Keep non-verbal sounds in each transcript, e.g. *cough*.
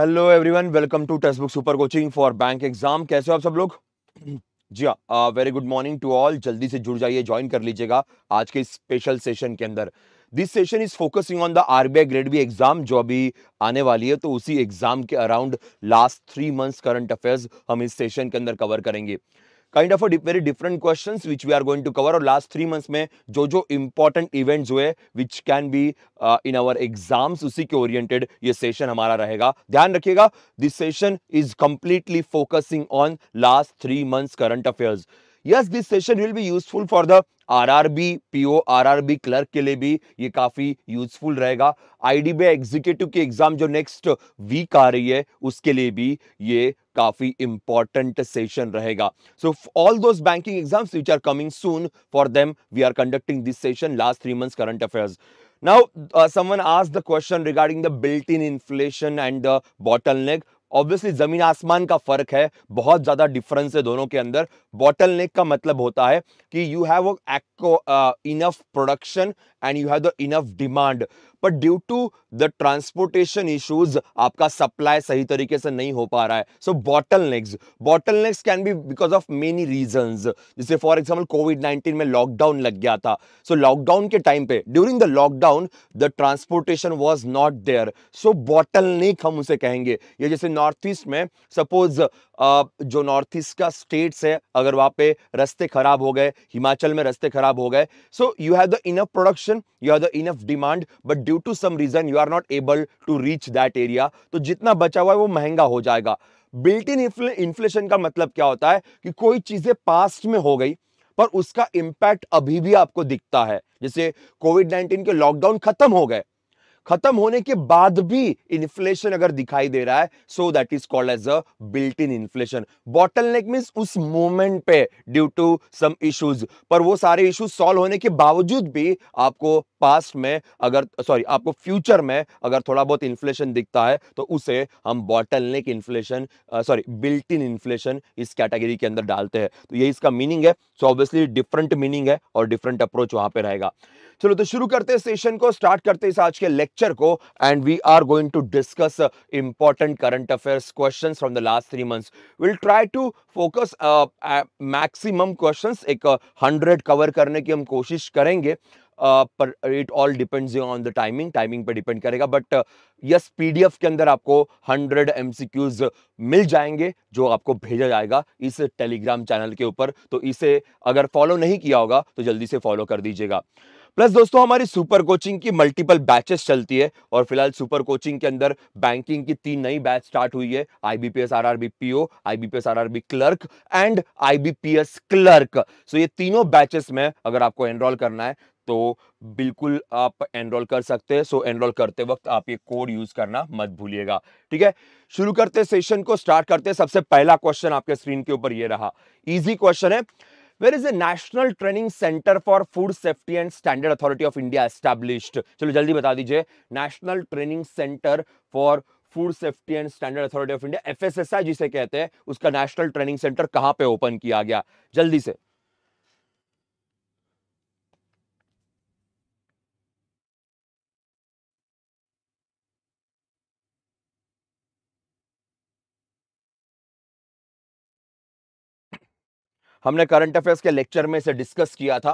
Hello everyone welcome to text book super coaching for bank exam कैसे हो आप सब लोग जी हाँ very good morning to all जल्दी से जुड़ जाइए ज्वाइन कर लीजिएगा आज के स्पेशल सेशन के अंदर this session is focusing on the RBI grade B exam जो अभी आने वाली है तो उसी एग्जाम के around last three months current affairs हम इस सेशन के अंदर कवर करेंगे kind of very different questions which we are going to cover और लास्ट थ्री मंथ्स में जो जो इंपॉर्टेंट इवेंट्स हुए which can be in our exams उसी के ओरिएंटेड ये सेशन हमारा रहेगा ध्यान रखिएगा this session is completely focusing on last three months current affairs yes this session will be useful for the RRB PO RRB clerk के लिए भी ये काफी यूजफुल रहेगा आईडीबीआई एग्जीक्यूटिव की एग्जाम जो नेक्स्ट वीक आ रही है उसके लिए भी ये काफी इंपॉर्टेंट सेशन रहेगा so all those banking exams which are coming soon for them we are conducting this session last three months current affairs now someone someone the question regarding the built in inflation and the bottle bottleneck obviously जमीन आसमान का फर्क है बहुत ज्यादा difference है दोनों के अंदर बॉटल नेक का मतलब होता है कि you have enough production and you have the enough demand but due to the transportation issues आपका सप्लाई सही तरीके से नहीं हो पा रहा है so bottlenecks bottlenecks can be because of many reason जैसे फॉर एग्जाम्पल कोविड नाइन्टीन में लॉकडाउन लग गया था सो so, लॉकडाउन के टाइम पे during the lockdown the transportation was not there so bottleneck हम उसे कहेंगे ये जैसे नॉर्थ ईस्ट में सपोज जो नॉर्थ ईस्ट का स्टेट्स है अगर वहां पे रस्ते खराब हो गए हिमाचल में रस्ते खराब हो गए so you have the enough production production you have the enough demand but due to some reason you are not able to reach that area तो जितना बचा हुआ है वो महंगा हो जाएगा बिल्ट इन इन्फ्लेशन का मतलब क्या होता है कि कोई चीजें पास्ट में हो गई पर उसका इंपैक्ट अभी भी आपको दिखता है जैसे कोविड 19 के लॉकडाउन खत्म हो गए खत्म होने के बाद भी इन्फ्लेशन अगर दिखाई दे रहा है so that is called as a built in inflation bottleneck mean उस मोमेंट पे ड्यू टू सम इश्यूज पर वो सारे इश्यूज सॉल्व होने के बावजूद भी आपको पास्ट में अगर सॉरी आपको फ्यूचर में अगर थोड़ा बहुत इन्फ्लेशन दिखता है तो उसे हम bottleneck inflation sorry built in inflation इस कैटेगरी के अंदर डालते हैं तो यही इसका मीनिंग है सो ऑब्वियसली डिफरेंट मीनिंग है और डिफरेंट अप्रोच वहां पे रहेगा चलो तो शुरू करते हैं सेशन को स्टार्ट करते हैं आज के लेक्चर लेक्चर को and we are going to discuss important current current question from the last three three will try to focus focus question एक हंड्रेड कवर करने की हम कोशिश करेंगे uh, पर it all depends on the timing timing पे depend करेगा but yes PDF के अंदर आपको 100 एमसीक्यूज uh, मिल जाएंगे जो आपको भेजा जाएगा इस टेलीग्राम चैनल के ऊपर तो इसे अगर फॉलो नहीं किया होगा तो जल्दी से फॉलो कर दीजिएगा प्लस दोस्तों हमारी सुपर कोचिंग की मल्टीपल बैचेस चलती है और फिलहाल सुपर कोचिंग के अंदर बैंकिंग की तीन नई बैच स्टार्ट हुई है IBPS RRB PO IBPS RRB clerk and IBPS clerk so ये तीनों बैचेस में अगर आपको एनरोल करना है तो बिल्कुल आप एनरोल कर सकते हैं सो एनरोल करते वक्त आप ये कोड यूज करना मत भूलिएगा ठीक है शुरू करते सेशन को स्टार्ट करते सबसे पहला क्वेश्चन आपके स्क्रीन के ऊपर ये रहा इजी क्वेश्चन है where is a national training centre for food safety and standard authority of India established चलो जल्दी बता दीजिए national training centre for food safety and standard authority of India F जिसे कहते हैं उसका नेशनल ट्रेनिंग सेंटर कहाँ पे ओपन किया गया जल्दी से हमने करंट अफेयर्स के लेक्चर में इसे डिस्कस किया था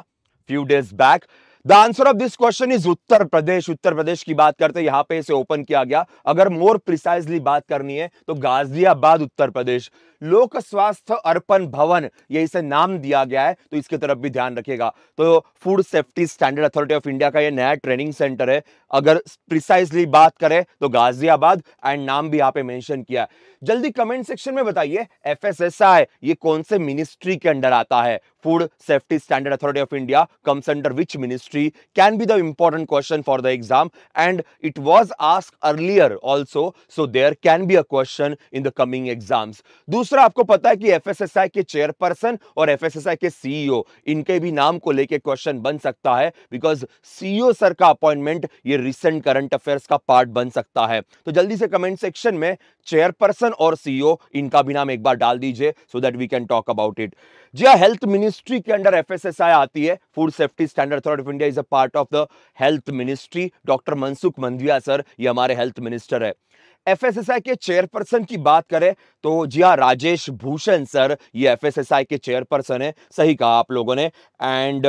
few days back the answer of this question is Uttar Pradesh Uttar Pradesh की बात करते यहां पे इसे ओपन किया गया अगर मोर प्रिसाइजली बात करनी है तो गाजियाबाद उत्तर प्रदेश लोक स्वास्थ्य अर्पण भवन ये इसे नाम दिया गया है तो इसके तरफ भी ध्यान रखेगा तो food safety standard authority of India का ये नया ट्रेनिंग सेंटर है अगर प्रिसाइसली बात करें तो गाजियाबाद एंड नाम भी यहाँ पे मेंशन किया जल्दी कमेंट सेक्शन में बताइए एफ ये कौन से मिनिस्ट्री के अंडर आता है food safety standard authority of India comes under which ministry can be the important question for the exam and it was ask earlier also so there can be a question in the coming exams दूसरा दूसरा आपको पता है कि FSSI के chairperson और FSSI के CEO e इनके भी नाम को लेके क्वेश्चन बन सकता है बिकॉज सीईओ सर का अपॉइंटमेंट ये रिसेंट करंट अफेयर्स का पार्ट बन सकता है तो जल्दी से कमेंट सेक्शन में चेयरपर्सन और सीईओ e इनका भी नाम एक बार डाल दीजिए so that we can talk about it जी हेल्थ हाँ, मिनिस्ट्री के अंडर एफएसएसआई आती है food safety standard of India is a part of the health ministry doctor Mansukh Mandaviya sir ये हमारे हेल्थ मिनिस्टर है एफएसएसआई के चेयरपर्सन की बात करें तो जी हाँ राजेश भूषण सर ये एफएसएसआई के चेयरपर्सन है सही कहा आप लोगों ने एंड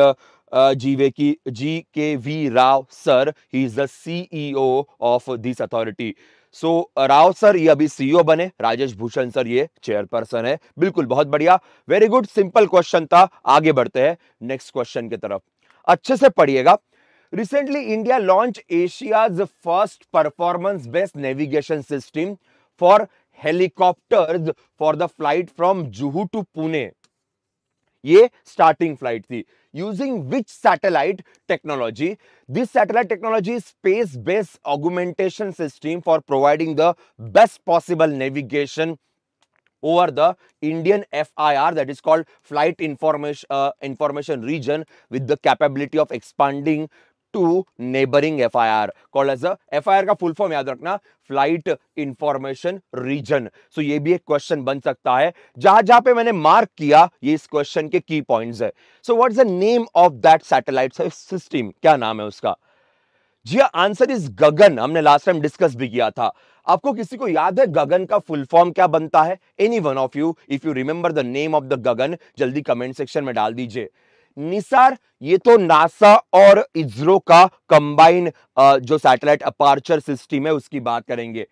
जीवे की G K V Rao sir he is the CEO of this authority so Rao sir ये अभी सीईओ e बने राजेश भूषण सर ये चेयरपर्सन है बिल्कुल बहुत बढ़िया वेरी गुड सिंपल क्वेश्चन था आगे बढ़ते हैं नेक्स्ट क्वेश्चन की तरफ अच्छे से पढ़िएगा Recently, India launched Asia's first performance-based navigation system for helicopters for the flight from Juhu to Pune. Ye starting flight thi. Using which satellite technology? This satellite technology space-based augmentation system for providing the best possible navigation over the Indian FIR, that is called Flight uh, Information Region, with the capability of expanding to neighbouring F I R call as F I R का full form याद रखना flight information reason सो ये भी एक question बन सकता है जहां जहां पे मैंने मार्क किया ये इस क्वेश्चन के की पॉइंट है so what is the name of that satellite system क्या नाम है उसका जी आंसर इज गगन हमने लास्ट टाइम डिस्कस भी किया था आपको किसी को याद है गगन का फुल फॉर्म क्या बनता है any one of you if you remember the name of the Gagan जल्दी कमेंट सेक्शन में डाल दीजिए निसार ये तो नासा और इसरो का कंबाइन जो सैटेलाइट अपार्चर सिस्टम है उसकी बात करेंगे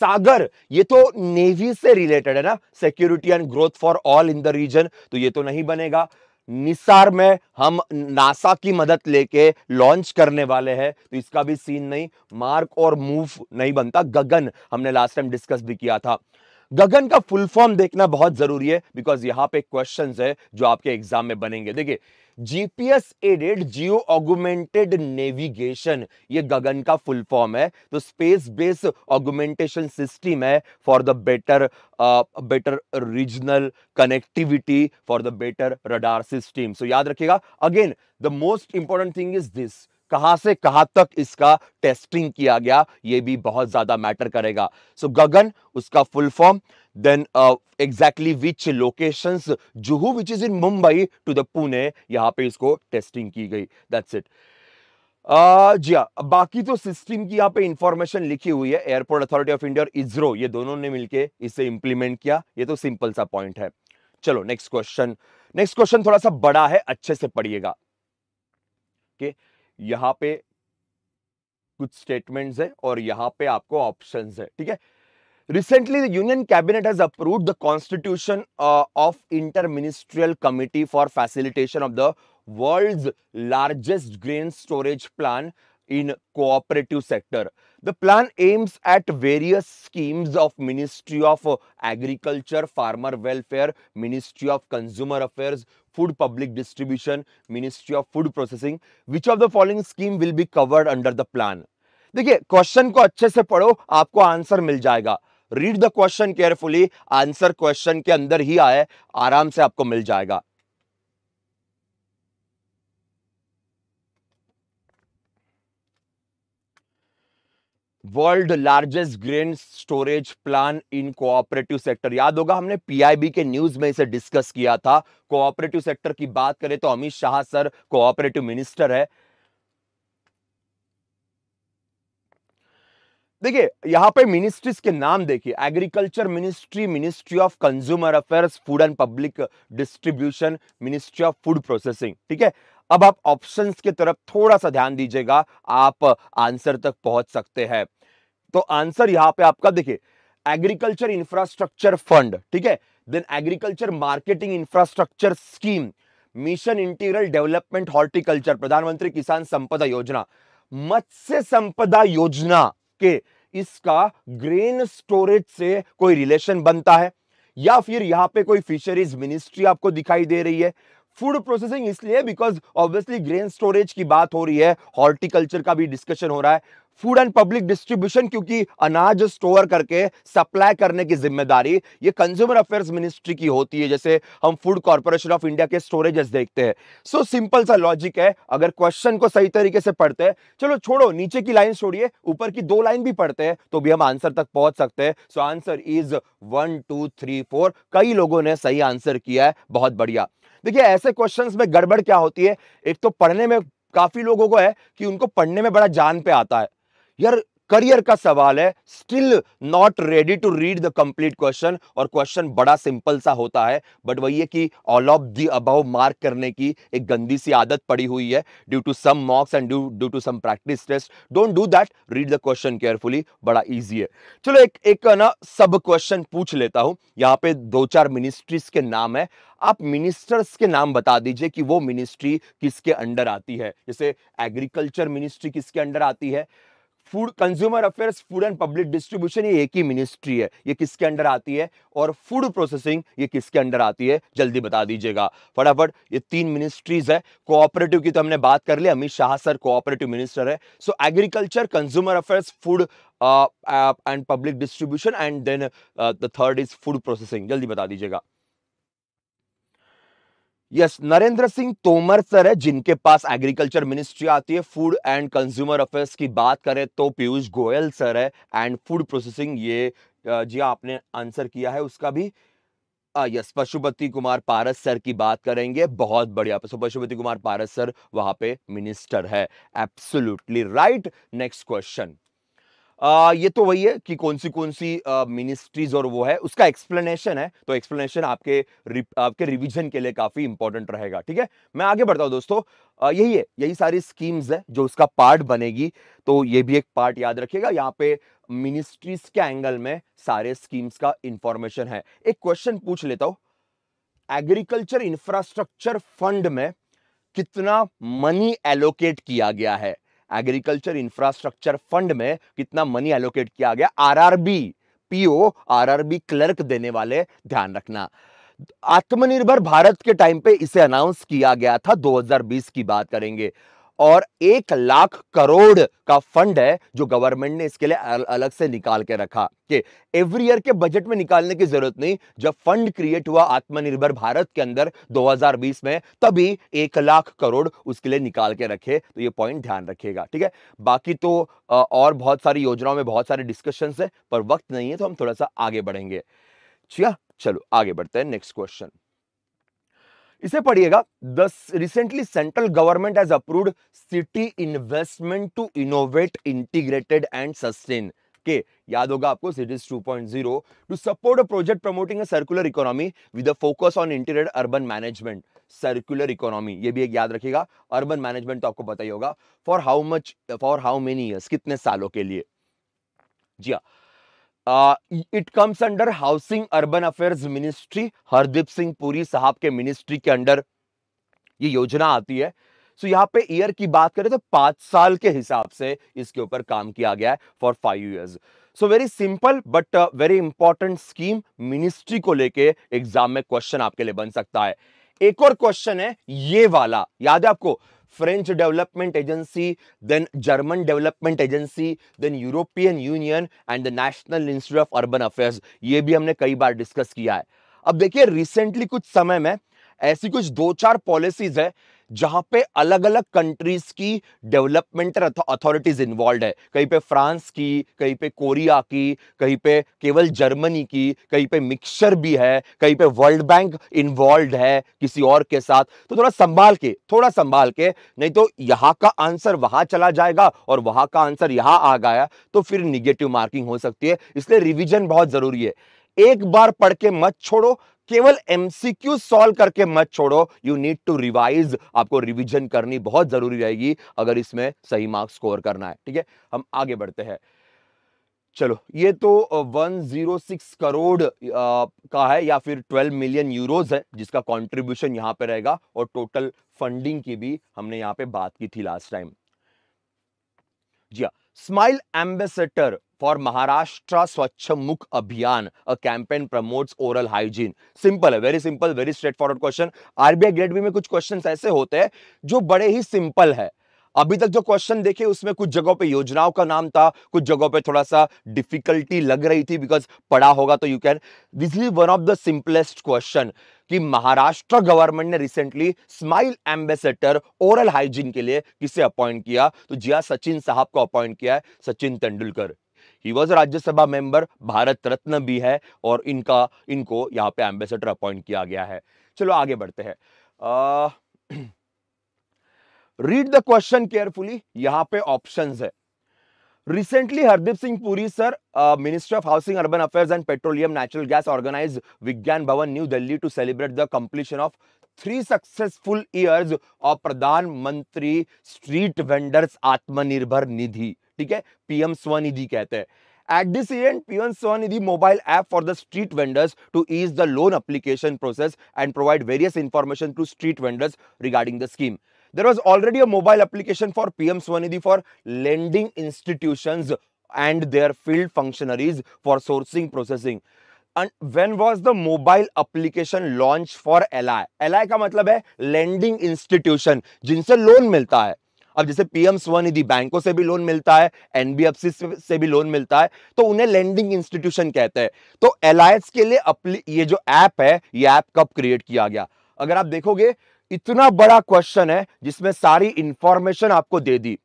सागर ये तो नेवी से रिलेटेड है ना security and growth for all in the region तो ये तो नहीं बनेगा निसार में हम नासा की मदद लेके लॉन्च करने वाले हैं तो इसका भी सीन नहीं मार्क और मूव नहीं बनता गगन हमने लास्ट टाइम डिस्कस भी किया था गगन का फुल फॉर्म देखना बहुत जरूरी है बिकॉज यहां पे क्वेश्चन है जो आपके एग्जाम में बनेंगे देखिए GPS aided geo augmented navigation ये गगन का फुल फॉर्म है तो स्पेस बेस्ड ऑगुमेंटेशन सिस्टम है for the better better regional connectivity for the better radar system so याद रखिएगा again the most important thing is this कहां से कहां तक इसका टेस्टिंग किया गया ये भी बहुत ज्यादा मैटर करेगा सो so, गगन उसका full form then exactly which location Juhu which is in Mumbai to the Pune यहां पे इसको टेस्टिंग की गई दैट्स इट uh, जी हाँ बाकी तो सिस्टम की यहाँ पे इंफॉर्मेशन लिखी हुई है एयरपोर्ट अथॉरिटी ऑफ इंडिया और इसरो ये दोनों ने मिलके इसे इंप्लीमेंट किया ये तो सिंपल सा पॉइंट है चलो नेक्स्ट क्वेश्चन नेक्स्ट क्वेश्चन थोड़ा सा बड़ा है अच्छे से पढ़िएगा ओके okay? यहां पे कुछ स्टेटमेंट्स है और यहां पे आपको ऑप्शन है ठीक है recently union cabinet has approve the constitution of inter ministerial committee for facilitation of the world largest grain storage plan in cooperative sector. The plan aims at various schemes of Ministry of Agriculture, Farmer Welfare, Ministry of Consumer Affairs, Food Public Distribution, Ministry of Food Processing. Which of the following scheme will be covered under the plan? देखिए question को अच्छे से पढ़ो आपको answer मिल जाएगा read the question carefully answer question के अंदर ही आए आराम से आपको मिल जाएगा world largest grain storage plan in cooperative sector याद होगा हमने पीआईबी के न्यूज में इसे डिस्कस किया था कोऑपरेटिव सेक्टर की बात करें तो Amit Shah sir cooperative minister है देखिए यहां पे मिनिस्ट्रीज के नाम देखिए agriculture ministry ministry of consumer affairs food and public distribution ministry of food processing ठीक है अब आप ऑप्शंस की तरफ थोड़ा सा ध्यान दीजिएगा आप आंसर तक पहुंच सकते हैं तो आंसर यहां पे आपका देखिए एग्रीकल्चर इंफ्रास्ट्रक्चर फंड ठीक है then agriculture marketing infrastructure scheme mission interior development horticulture Pradhan Mantri Kisan संपदा योजना मत्स्य संपदा योजना के इसका ग्रेन स्टोरेज से कोई रिलेशन बनता है या फिर यहां पे कोई फिशरीज मिनिस्ट्री आपको दिखाई दे रही है फूड प्रोसेसिंग इसलिए बिकॉज ऑब्वियसली ग्रेन स्टोरेज की बात हो रही है हॉर्टिकल्चर का भी डिस्कशन हो रहा है फूड एंड पब्लिक डिस्ट्रीब्यूशन क्योंकि अनाज स्टोर करके सप्लाई करने की जिम्मेदारी ये कंज्यूमर अफेयर्स मिनिस्ट्री की होती है जैसे हम फूड कॉरपोरेशन ऑफ इंडिया के स्टोरेजेस देखते हैं सो सिंपल सा लॉजिक है अगर क्वेश्चन को सही तरीके से पढ़ते हैं चलो छोड़ो नीचे की लाइन छोड़िए ऊपर की दो लाइन भी पढ़ते हैं तो भी हम आंसर तक पहुंच सकते हैं so answer is one two three four कई लोगों ने सही आंसर किया है बहुत बढ़िया देखिए ऐसे क्वेश्चंस में गड़बड़ क्या होती है एक तो पढ़ने में काफ़ी लोगों को है कि उनको पढ़ने में बड़ा जान पे आता है यार करियर का सवाल है still not ready to read the complete question और क्वेश्चन बड़ा सिंपल सा होता है बट वही है कि all of the above mark करने की एक गंदी सी आदत पड़ी हुई है due to some mocks and due to some practice test don't do that read the question carefully बड़ा ईजी है चलो एक एक ना सब क्वेश्चन पूछ लेता हूं यहाँ पे दो चार मिनिस्ट्रीज के नाम है आप मिनिस्टर्स के नाम बता दीजिए कि वो मिनिस्ट्री किसके अंडर आती है जैसे एग्रीकल्चर मिनिस्ट्री किसके अंडर आती है food consumer affairs food and public distribution ये एक ही मिनिस्ट्री है ये किसके अंडर आती है और फूड प्रोसेसिंग ये किसके अंडर आती है जल्दी बता दीजिएगा फटाफट ये तीन मिनिस्ट्रीज है कोऑपरेटिव की तो हमने बात कर ली Amit Shah sir cooperative minister है so agriculture consumer affairs food and public distribution and then the third is food processing जल्दी बता दीजिएगा यस नरेंद्र सिंह तोमर सर है जिनके पास एग्रीकल्चर मिनिस्ट्री आती है फूड एंड कंज्यूमर अफेयर्स की बात करें तो पीयूष गोयल सर है एंड फूड प्रोसेसिंग ये जी हाँ, आपने आंसर किया है उसका भी यस पशुपति कुमार पारस सर की बात करेंगे बहुत बढ़िया तो पशुपति कुमार पारस सर वहां पे मिनिस्टर है एब्सोल्युटली राइट नेक्स्ट क्वेश्चन आ, ये तो वही है कि कौन सी कौन सी मिनिस्ट्रीज और वो है उसका एक्सप्लेनेशन है तो एक्सप्लेनेशन आपके आपके रिवीजन के लिए काफ़ी इंपॉर्टेंट रहेगा ठीक है मैं आगे बढ़ता हूँ दोस्तों आ, यही है यही सारी स्कीम्स है जो उसका पार्ट बनेगी तो ये भी एक पार्ट याद रखिएगा यहाँ पे मिनिस्ट्रीज के एंगल में सारे स्कीम्स का इंफॉर्मेशन है एक क्वेश्चन पूछ लेता हूँ एग्रीकल्चर इंफ्रास्ट्रक्चर फंड में कितना मनी एलोकेट किया गया है एग्रीकल्चर इंफ्रास्ट्रक्चर फंड में कितना मनी एलोकेट किया गया आरआरबी पीओ आरआरबी क्लर्क देने वाले ध्यान रखना आत्मनिर्भर भारत के टाइम पे इसे अनाउंस किया गया था 2020 की बात करेंगे और एक लाख करोड़ का फंड है जो गवर्नमेंट ने इसके लिए अलग से निकाल के रखा कि एवरी ईयर के बजट में निकालने की जरूरत नहीं जब फंड क्रिएट हुआ आत्मनिर्भर भारत के अंदर 2020 में तभी एक लाख करोड़ उसके लिए निकाल के रखे तो ये पॉइंट ध्यान रखिएगा ठीक है बाकी तो और बहुत सारी योजनाओं में बहुत सारे डिस्कशन है पर वक्त नहीं है तो हम थोड़ा सा आगे बढ़ेंगे अच्छा, चलो आगे बढ़ते हैं नेक्स्ट क्वेश्चन इसे पढ़िएगा the recently central government has approved city investment to innovate integrated and sustain के याद होगा आपको cities 2.0 to support a project promoting a circular economy with a focus on interior urban management circular economy ये भी एक याद रखिएगा urban management तो आपको पता ही होगा for how much for how many years कितने सालों के लिए जी हाँ it comes under housing urban affairs ministry Hardeep Singh Puri साहब के मिनिस्ट्री के अंडर ये योजना आती है सो so, यहाँ पे ईयर की बात करें तो पांच साल के हिसाब से इसके ऊपर काम किया गया है for five years so very simple but very important scheme ministry को लेके एग्जाम में क्वेश्चन आपके लिए बन सकता है एक और क्वेश्चन है ये वाला याद है आपको French development agency then German development agency then European union and the national institute of urban affairs ये भी हमने कई बार डिस्कस किया है अब देखिए रिसेंटली कुछ समय में ऐसी कुछ दो चार पॉलिसीज है जहां पे अलग अलग कंट्रीज की डेवलपमेंटल अथॉरिटीज इन्वॉल्व है कहीं पे फ्रांस की कहीं पे कोरिया की कहीं पे केवल जर्मनी की कहीं पे मिक्सचर भी है कहीं पे वर्ल्ड बैंक इन्वॉल्व है किसी और के साथ तो थोड़ा संभाल के थोड़ा संभाल के नहीं तो यहां का आंसर वहां चला जाएगा और वहां का आंसर यहां आ गया तो फिर निगेटिव मार्किंग हो सकती है इसलिए रिविजन बहुत जरूरी है एक बार पढ़ के मत छोड़ो केवल एमसीक्यू सॉल्व करके मत छोड़ो यू नीड टू रिवाइज आपको रिविजन करनी बहुत जरूरी रहेगी अगर इसमें सही मार्क्स स्कोर करना है ठीक है हम आगे बढ़ते हैं चलो ये तो 106 करोड़ का है या फिर 12 मिलियन यूरोज है जिसका कंट्रीब्यूशन यहां पे रहेगा और टोटल फंडिंग की भी हमने यहां पे बात की थी लास्ट टाइम जी स्माइल हाँ, ambassador for Maharashtra Swachh Mukh Abhiyan a campaign promotes oral hygiene simple है, very simple very straightforward question RBI grade B में कुछ क्वेश्चन ऐसे होते हैं जो बड़े ही सिंपल है अभी तक जो क्वेश्चन देखे उसमें कुछ जगहों पे योजनाओं का नाम था कुछ जगहों पे थोड़ा सा डिफिकल्टी लग रही थी बिकॉज पढ़ा होगा तो you can this is one of the simplest question कि महाराष्ट्र गवर्नमेंट ने recently smile ambassador oral hygiene के लिए किसे अपॉइंट किया तो जिया सचिन साहब को अपॉइंट किया है Sachin Tendulkar he was Rajya Sabha member Bharat Ratna भी है और इनका इनको यहाँ पे एम्बेसडर अपॉइंट किया गया है चलो आगे बढ़ते हैं रीड द क्वेश्चन केयरफुली यहां पे ऑप्शन है recently Hardeep Singh Puri sir minister of housing urban affairs and petroleum natural gas organise Vigyan Bhavan new Delhi to celebrate the completion of three successful years of Pradhan Mantri street vendors Atmanirbhar Nidhi ठीक है पीएम स्वनिधि कहते हैं At this event, PM Swanidhi mobile app for the street vendors to ease the loan application process and provide various information to street vendors regarding the scheme. There was already a mobile application for PM Swanidhi for lending institutions and their field functionaries for sourcing processing. And when was the mobile application launched for LI? LI का मतलब है lending institution जिनसे loan मिलता है अब जैसे PM Svanidhi बैंकों से भी लोन मिलता है एनबीएफसी से भी लोन मिलता है तो उन्हें लेंडिंग इंस्टीट्यूशन कहते हैं तो एलायंस के लिए ये जो ऐप है ये ऐप कब क्रिएट किया गया अगर आप देखोगे इतना बड़ा क्वेश्चन है जिसमें सारी इंफॉर्मेशन आपको दे दी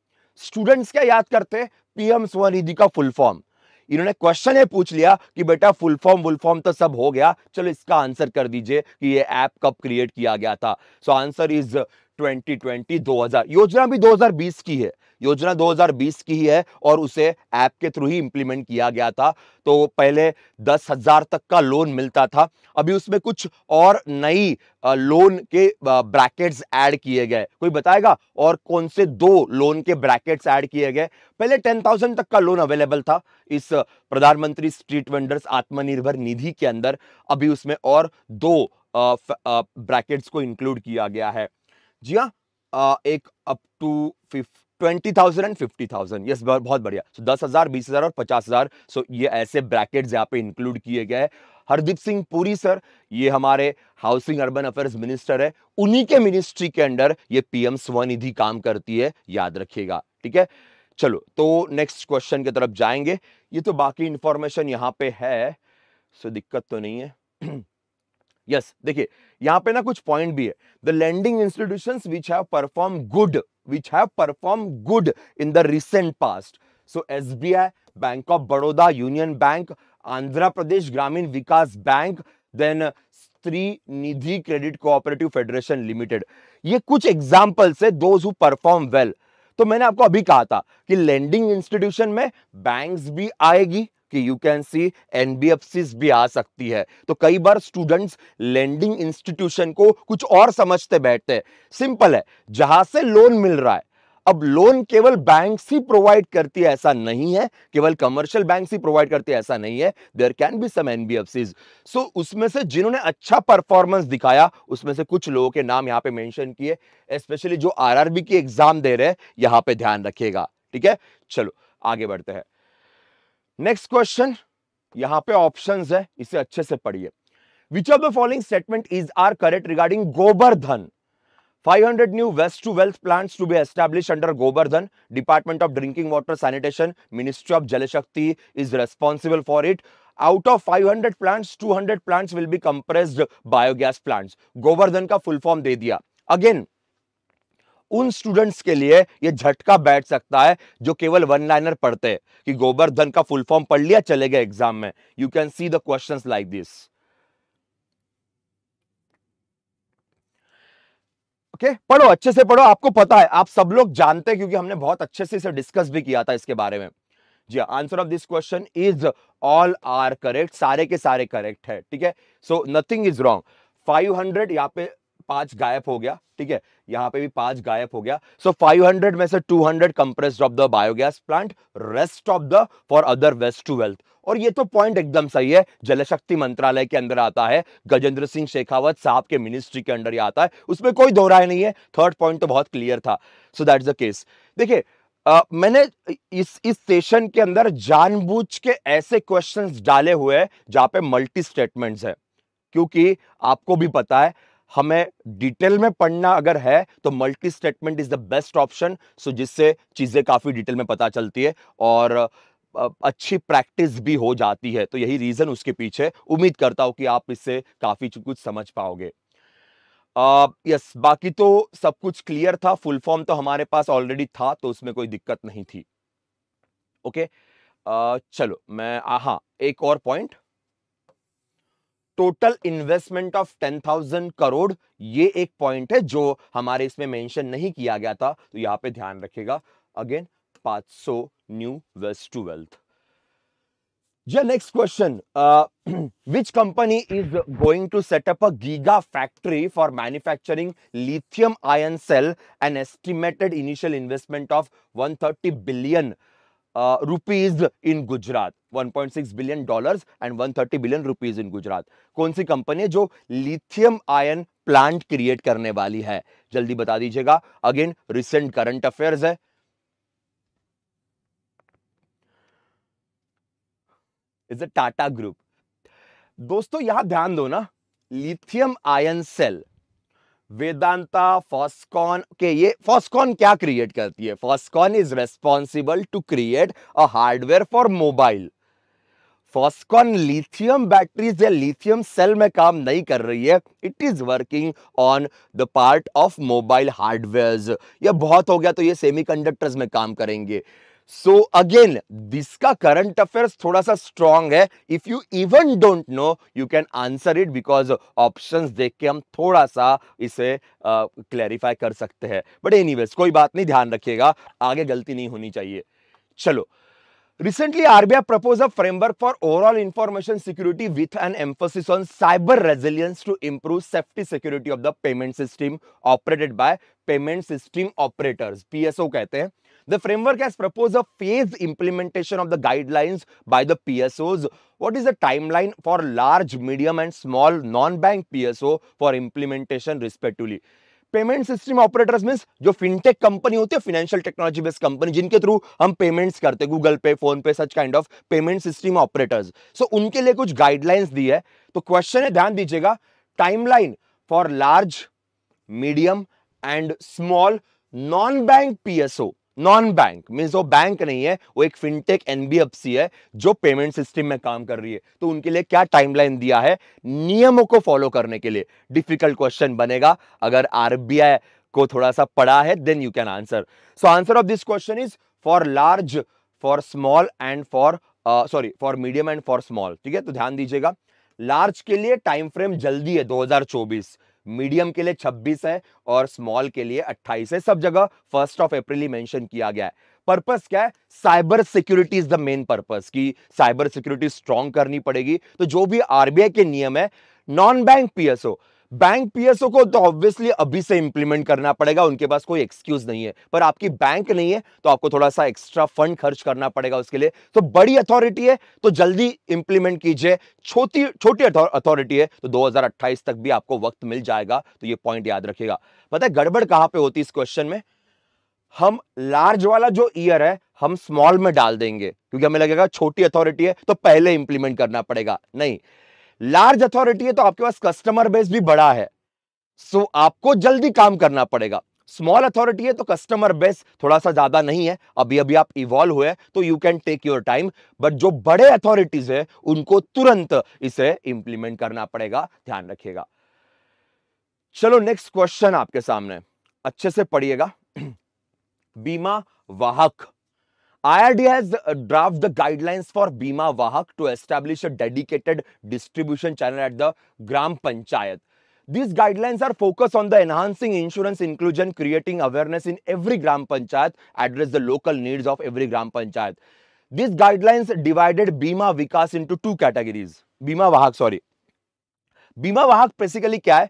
स्टूडेंट्स क्या याद करते पीएम स्वनिधि का फुल फॉर्म इन्होंने क्वेश्चन ये पूछ लिया कि बेटा फुल फॉर्म वुल फॉर्म तो सब हो गया चलो इसका आंसर कर दीजिए कि ये ऐप कब क्रिएट किया गया था सो आंसर इज दो हजार योजना भी बीस की है योजना 2020 की ही है और उसे ऐप के थ्रू ही इंप्लीमेंट किया गया था तो पहले दस हजार तक का लोन मिलता था अभी उसमें कुछ और नई लोन के ब्रैकेट्स ऐड किए गए कोई बताएगा और कौन से दो लोन के ब्रैकेट्स ऐड किए गए पहले टेन थाउजेंड तक का लोन अवेलेबल था इस प्रधानमंत्री स्ट्रीट वेंडर्स आत्मनिर्भर निधि के अंदर अभी उसमें और दो ब्रैकेट्स को इंक्लूड किया गया है जी हाँ एक up to twenty thousand and fifty thousand yes बहुत बढ़िया सो दस हज़ार बीस हज़ार और पचास हज़ार सो ये ऐसे ब्रैकेट यहाँ पे इंक्लूड किए गए हरदीप सिंह पुरी सर ये हमारे हाउसिंग अर्बन अफेयर्स मिनिस्टर है उन्हीं के मिनिस्ट्री के अंडर ये पीएम स्वनिधि काम करती है याद रखिएगा ठीक है चलो तो नेक्स्ट क्वेश्चन की तरफ जाएंगे ये तो बाकी इंफॉर्मेशन यहाँ पे है सो दिक्कत तो नहीं है *clears throat* यस देखिए यहाँ पे ना कुछ पॉइंट भी है the landing institution which have perform good which have perform good in the recent past so as Bank of Baroda Union Bank Andhra Pradesh Grameen Vikas Bank then Stree Nidhi Credit Cooperative Federation Limited ये कुछ एग्जाम्पल्स है दोज हु परफॉर्म वेल तो मैंने आपको अभी कहा था कि लैंडिंग इंस्टीट्यूशन में बैंक्स भी आएगी कि यू कैन सी एनबीएफसीज भी आ सकती है तो कई बार स्टूडेंट्स लेंडिंग इंस्टीट्यूशन को कुछ और समझते बैठते हैं सिंपल है जहां से लोन मिल रहा है अब लोन केवल बैंक ही प्रोवाइड करती है ऐसा नहीं है केवल कमर्शियल बैंक ही प्रोवाइड करती है ऐसा नहीं है there can be some NBFCs so उसमें से जिन्होंने अच्छा परफॉर्मेंस दिखाया उसमें से कुछ लोगों के नाम यहाँ पे मेंशन किए स्पेशली जो आरआरबी की एग्जाम दे रहे हैं यहां पे ध्यान रखिएगा ठीक है चलो आगे बढ़ते हैं नेक्स्ट क्वेश्चन यहां पे ऑप्शंस है इसे अच्छे से पढ़िए which of the following statement is are correct regarding Gobardhan 500 new waste to wealth plants to be establish under Gobardhan department of drinking water sanitation ministry of Jal Shakti is responsible for it out of 500 plants 200 plants will be compressed biogas plants Govardhan का full form दे दिया again उन students के लिए ये झटका बैठ सकता है जो केवल वन लाइनर पढ़ते कि गोबर्धन का फुल फॉर्म पढ़ लिया चले गए एग्जाम में you can see the question like this okay पढ़ो अच्छे से पढ़ो आपको पता है आप सब लोग जानते हैं क्योंकि हमने बहुत अच्छे से इसे डिस्कस भी किया था इसके बारे में जी answer of this question is all are correct सारे के सारे करेक्ट है ठीक है सो नथिंग इज रॉन्ग 500 यहाँ पे पांच गायब हो गया ठीक है यहां पे भी पांच गायब हो गया सो so 500 में से 200 compress of the biogas plant rest of the for other waste to wealth और ये तो पॉइंट एकदम सही है जलशक्ति मंत्रालय के अंदर आता है गजेंद्र सिंह शेखावत साहब के मिनिस्ट्री के अंदर ये आता है उसमें कोई दो नहीं है थर्ड पॉइंट तो बहुत क्लियर था so that is the case देखिए मैंने इस इस सेशन के अंदर जानबूझ के ऐसे क्वेश्चंस डाले हुए हैं जहां पे मल्टी स्टेटमेंट्स है क्योंकि आपको भी पता है हमें डिटेल में पढ़ना अगर है तो multi statement is the best option so जिससे चीज़ें काफ़ी डिटेल में पता चलती है और अच्छी प्रैक्टिस भी हो जाती है तो यही रीज़न उसके पीछे उम्मीद करता हूँ कि आप इससे काफ़ी कुछ समझ पाओगे यस बाकी तो सब कुछ क्लियर था फुल फॉर्म तो हमारे पास ऑलरेडी था तो उसमें कोई दिक्कत नहीं थी ओके okay? आ, चलो मैं हाँ एक और point total investment of ten thousand crore ये एक पॉइंट है जो हमारे इसमें मेंशन नहीं किया गया था तो यहां पे ध्यान रखिएगा अगेन पांच सो new waste to wealth next question which company is going to set up a giga factory for manufacturing lithium ion cell and estimated initial investment of one thirty billion uh, rupees in Gujarat 1.6 billion dollars and 130 billion rupees in Gujarat कौन सी company है जो lithium ion plant create करने वाली है जल्दी बता दीजिएगा again recent current affairs है इज अ टाटा ग्रुप दोस्तों यहां ध्यान दो ना lithium ion cell Vedanta Foxconn के ये फॉस्कॉन क्या क्रिएट करती है Foxconn is responsible to create a hardware for mobile Foxconn lithium batteries या लिथियम सेल में काम नहीं कर रही है it is working on the part of mobile hardware या बहुत हो गया तो ये सेमीकंडक्टर्स में काम करेंगे सो अगेन दिस का करंट अफेयर थोड़ा सा स्ट्रॉन्ग है if you even don't know you can answer it because option देख के हम थोड़ा सा इसे क्लैरिफाई uh, कर सकते हैं बट एनी वेज कोई बात नहीं ध्यान रखिएगा आगे गलती नहीं होनी चाहिए चलो recently RBI propose a framework for overall information security with an emphasis on cyber resilience to improve safety security of the payment system operated by payment system operators PSO कहते हैं The framework has proposed a phased implementation of the guidelines by the PSOs. What is the timeline for large, medium and small non-bank PSO for implementation respectively? Payment system operators mean जो fintech company होती है financial technology based company जिनके through हम payments करते हैं Google Pay PhonePe such kind of payment system operators so उनके लिए कुछ गाइडलाइंस दी है तो क्वेश्चन है ध्यान दीजिएगा timeline for large medium and small non bank PSO non bank means वो बैंक नहीं है वो एक फिनटेक एनबीएफसी है जो पेमेंट सिस्टम में काम कर रही है तो उनके लिए क्या टाइमलाइन दिया है नियमों को फॉलो करने के लिए डिफिकल्ट क्वेश्चन बनेगा अगर आरबीआई को थोड़ा सा पढ़ा है then you can answer so answer of this question is for large for small and for sorry for medium and for small ठीक है तो ध्यान दीजिएगा लार्ज के लिए टाइम फ्रेम जल्दी है 2024 मीडियम के लिए 26 है और स्मॉल के लिए 28 है सब जगह फर्स्ट ऑफ अप्रैल ही मेंशन किया गया है पर्पस क्या है cyber security is the main purpose की साइबर सिक्योरिटी स्ट्रांग करनी पड़ेगी तो जो भी आरबीआई के नियम है non bank PSO bank PSO को तो ऑब्वियसली अभी से इंप्लीमेंट करना पड़ेगा उनके पास कोई एक्सक्यूज नहीं है पर आपकी बैंक नहीं है तो आपको थोड़ा सा एक्स्ट्रा फंड खर्च करना पड़ेगा उसके लिए तो बड़ी अथॉरिटी है तो जल्दी इंप्लीमेंट कीजिए छोटी छोटी अथॉरिटी है तो 2028 तक भी आपको वक्त मिल जाएगा तो ये पॉइंट याद रखेगा पता है गड़बड़ कहां पर होती इस क्वेश्चन में हम लार्ज वाला जो ईयर है हम स्मॉल में डाल देंगे क्योंकि हमें लगेगा छोटी अथॉरिटी है तो पहले इंप्लीमेंट करना पड़ेगा नहीं लार्ज अथॉरिटी है तो आपके पास कस्टमर बेस भी बड़ा है सो so, आपको जल्दी काम करना पड़ेगा स्मॉल अथॉरिटी है तो कस्टमर बेस थोड़ा सा ज्यादा नहीं है अभी अभी आप इवॉल्व हुए तो you can take your time but जो बड़े अथॉरिटीज है उनको तुरंत इसे इंप्लीमेंट करना पड़ेगा ध्यान रखिएगा चलो नेक्स्ट क्वेश्चन आपके सामने अच्छे से पढ़िएगा *clears throat* बीमा वाहक IRD has drafted the guidelines for Bima Vahak to establish a dedicated distribution channel at the Gram Panchayat. These guidelines are focused on the enhancing insurance inclusion, creating awareness in every Gram Panchayat, address the local needs of every Gram Panchayat. These guidelines divided Bima Vikas into two categories. Bima Vahak, sorry. Bima Vahak basically क्या है?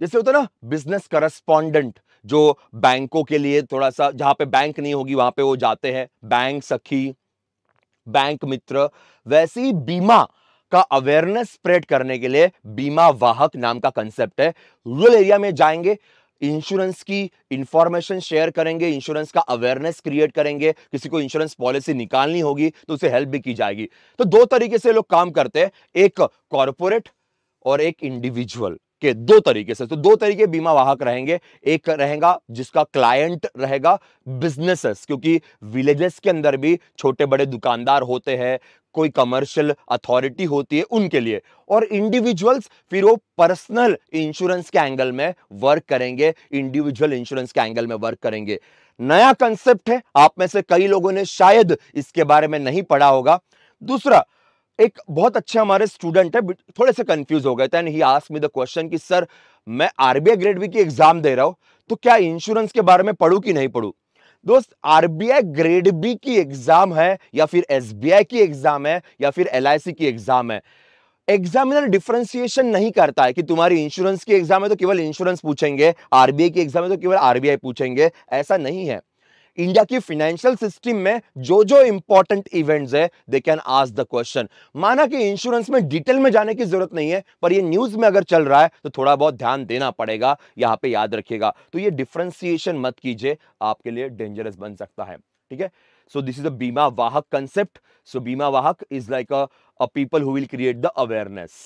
जैसे होता है ना business correspondent जो बैंकों के लिए थोड़ा सा जहां पे बैंक नहीं होगी वहां पे वो जाते हैं बैंक सखी बैंक मित्र वैसे ही बीमा का अवेयरनेस स्प्रेड करने के लिए बीमा वाहक नाम का कंसेप्ट है रूरल एरिया में जाएंगे इंश्योरेंस की इंफॉर्मेशन शेयर करेंगे इंश्योरेंस का अवेयरनेस क्रिएट करेंगे किसी को इंश्योरेंस पॉलिसी निकालनी होगी तो उसे हेल्प भी की जाएगी तो दो तरीके से लोग काम करते हैं एक कॉरपोरेट और एक इंडिविजुअल के दो तरीके से तो दो तरीके बीमा वाहक रहेंगे एक रहेगा जिसका क्लाइंट रहेगा बिजनेसेस क्योंकि विलेजेस के अंदर भी छोटे बड़े दुकानदार होते हैं कोई कमर्शियल अथॉरिटी होती है उनके लिए और इंडिविजुअल्स फिर वो पर्सनल इंश्योरेंस के एंगल में वर्क करेंगे इंडिविजुअल इंश्योरेंस के एंगल में वर्क करेंगे नया कंसेप्ट है आप में से कई लोगों ने शायद इसके बारे में नहीं पढ़ा होगा दूसरा एक बहुत अच्छे हमारे स्टूडेंट है थोड़े से कंफ्यूज हो गए थे and he ask me the question कि सर मैं आरबीआई ग्रेड बी की एग्जाम दे रहा हूं तो क्या इंश्योरेंस के बारे में पढ़ू कि नहीं पढ़ू दोस्त आरबीआई ग्रेड बी की एग्जाम है या फिर एसबीआई की एग्जाम है या फिर एलआईसी की एग्जाम है एग्जामिनर डिफ्रेंसिएशन नहीं करता है कि तुम्हारी इंश्योरेंस की एग्जाम है तो केवल इंश्योरेंस पूछेंगे आरबीआई की एग्जाम है तो केवल आरबीआई पूछेंगे ऐसा नहीं है इंडिया की फाइनेंशियल सिस्टम में जो जो इंपॉर्टेंट इवेंट्स है they can ask the question माना कि इंश्योरेंस में डिटेल में जाने की जरूरत नहीं है पर ये न्यूज में अगर चल रहा है तो थोड़ा बहुत ध्यान देना पड़ेगा यहां पे याद रखिएगा तो ये डिफ्रेंसिएशन मत कीजिए आपके लिए डेंजरस बन सकता है ठीक है सो दिस इज अ बीमा वाहक concept so Bima Vahak is like a people who will create the awareness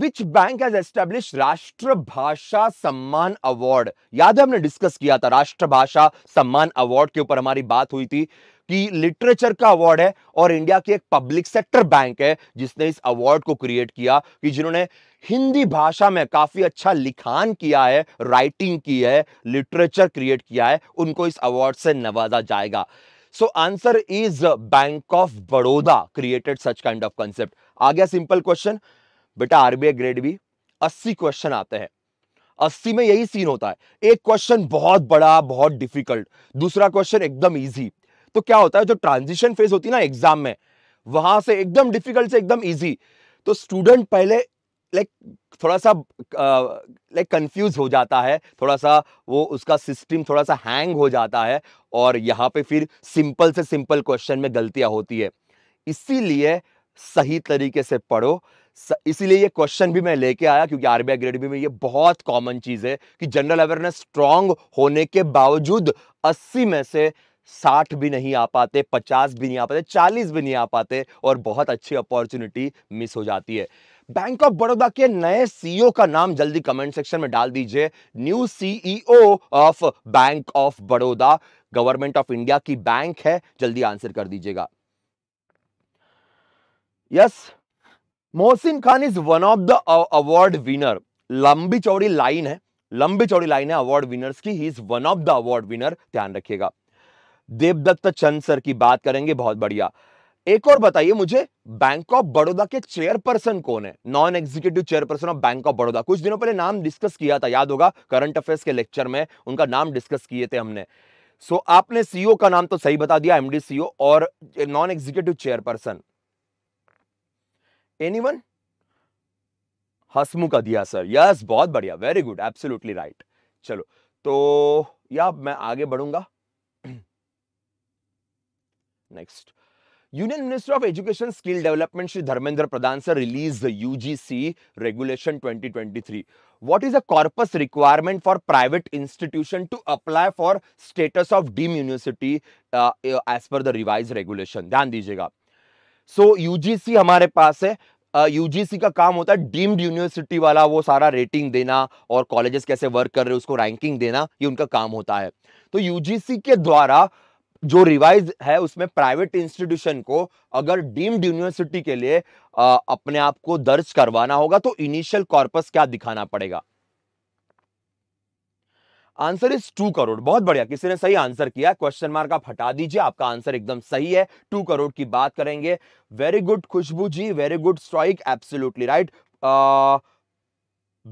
which bank has establish Rashtrabhasha Samman award याद है हमने डिस्कस किया था राष्ट्रभाषा सम्मान अवार्ड के ऊपर हमारी बात हुई थी कि लिटरेचर का अवार्ड है और इंडिया की एक पब्लिक सेक्टर बैंक है जिसने इस अवार्ड को क्रिएट किया कि जिन्होंने हिंदी भाषा में काफी अच्छा लिखान किया है राइटिंग की है लिटरेचर क्रिएट किया है उनको इस अवार्ड से नवाजा जाएगा so answer is bank of Baroda created such kind of concept आ गया सिंपल क्वेश्चन बेटा आरबीआई ग्रेड भी अस्सी क्वेश्चन आते हैं अस्सी में यही सीन होता है एक क्वेश्चन बहुत बड़ा बहुत डिफिकल्ट दूसरा क्वेश्चन एकदम ईजी तो क्या होता है जो ट्रांजिशन फेज होती है ना एग्जाम में वहां से एकदम डिफिकल्ट से एकदम ईजी तो स्टूडेंट पहले लाइक थोड़ा सा लाइक कंफ्यूज हो जाता है थोड़ा सा वो उसका सिस्टम थोड़ा सा हैंग हो जाता है और यहाँ पे फिर सिंपल से सिंपल क्वेश्चन में गलतियाँ होती है इसीलिए सही तरीके से पढ़ो इसीलिए ये क्वेश्चन भी मैं लेके आया क्योंकि आरबीआई ग्रेड बी में ये बहुत कॉमन चीज़ है कि जनरल अवेयरनेस स्ट्रांग होने के बावजूद 80 में से साठ भी नहीं आ पाते पचास भी नहीं आ पाते चालीस भी नहीं आ पाते और बहुत अच्छी अपॉर्चुनिटी मिस हो जाती है बैंक ऑफ बड़ौदा के नए सीईओ e का नाम जल्दी कमेंट सेक्शन में डाल दीजिए new CEO of Bank of Baroda government of India की बैंक है जल्दी आंसर कर दीजिएगा yes yes, Mohsin Khan is one of the award winner लंबी चौड़ी लाइन है लंबी चौड़ी लाइन है अवार्ड विनर्स की he is one of the award winner ध्यान रखिएगा देवदत्त चंद सर की बात करेंगे बहुत बढ़िया एक और बताइए मुझे बैंक ऑफ बड़ौदा के चेयरपर्सन कौन है non executive chairperson of Bank of Baroda कुछ दिनों पहले नाम डिस्कस किया था याद होगा करंट अफेयर्स के लेक्चर में उनका नाम डिस्कस किए थे हमने सो so, आपने सीईओ e का नाम तो सही बता दिया एमडी सीईओ e और non executive chairperson anyone one का दिया सर यस बहुत बढ़िया वेरी गुड एब्सोल्युटली राइट चलो तो या मैं आगे बढ़ूंगा next union minister of education skill development Shri Dharmendra Pradhan sir release the UGC regulation 2023 what is a corpus requirement for private institution to apply for status of deem university as per the revise regulation ध्यान दीजिएगा सो so, UGC हमारे पास है UGC का काम होता है deemed university वाला वो सारा रेटिंग देना और कॉलेजेस कैसे वर्क कर रहे उसको रैंकिंग देना ये उनका काम होता है तो यूजीसी के द्वारा जो रिवाइज है उसमें प्राइवेट इंस्टीट्यूशन को अगर डीम्ड यूनिवर्सिटी के लिए आ, अपने आप को दर्ज करवाना होगा तो इनिशियल कॉर्पस क्या दिखाना पड़ेगा आंसर इज टू करोड़ बहुत बढ़िया किसी ने सही आंसर किया क्वेश्चन मार्क आप हटा दीजिए आपका आंसर एकदम सही है टू करोड़ की बात करेंगे very good Khushboo ji very good strike absolutely right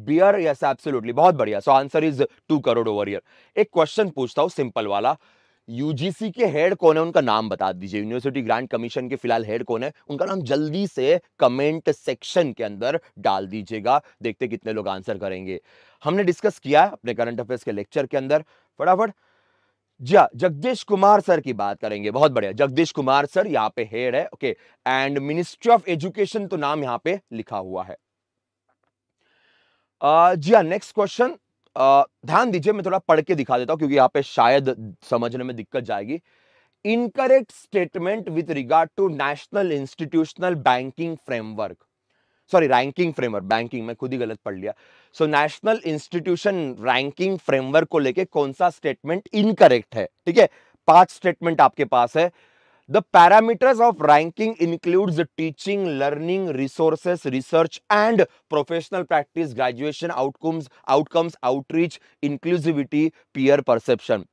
bear yes absolutely बहुत बढ़िया so answer is two crore over year एक क्वेश्चन पूछता हूं सिंपल वाला यूजीसी के हेड कौन है उनका नाम बता दीजिए यूनिवर्सिटी ग्रांट कमीशन के फिलहाल हेड कौन है उनका नाम जल्दी से कमेंट सेक्शन के अंदर डाल दीजिएगा देखते कितने लोग आंसर करेंगे हमने डिस्कस किया अपने करंट अफेयर्स के लेक्चर के अंदर फटाफट जी हाँ, जगदीश कुमार सर की बात करेंगे बहुत बढ़िया जगदीश कुमार सर यहाँ पे हेड है okay and ministry of education तो नाम यहाँ पे लिखा हुआ है जी हाँ नेक्स्ट क्वेश्चन ध्यान दीजिए मैं थोड़ा पढ़ के दिखा देता हूं क्योंकि यहां पे शायद समझने में दिक्कत जाएगी incorrect statement with regard to national institutional banking framework sorry ranking framework banking में खुद ही गलत पढ़ लिया so national institution ranking framework को लेके कौन सा स्टेटमेंट इनकरेक्ट है ठीक है पांच स्टेटमेंट आपके पास है The parameters of ranking includes teaching, learning, resources, research and professional practice, graduation outcomes, outcomes, outreach, inclusivity, peer perception.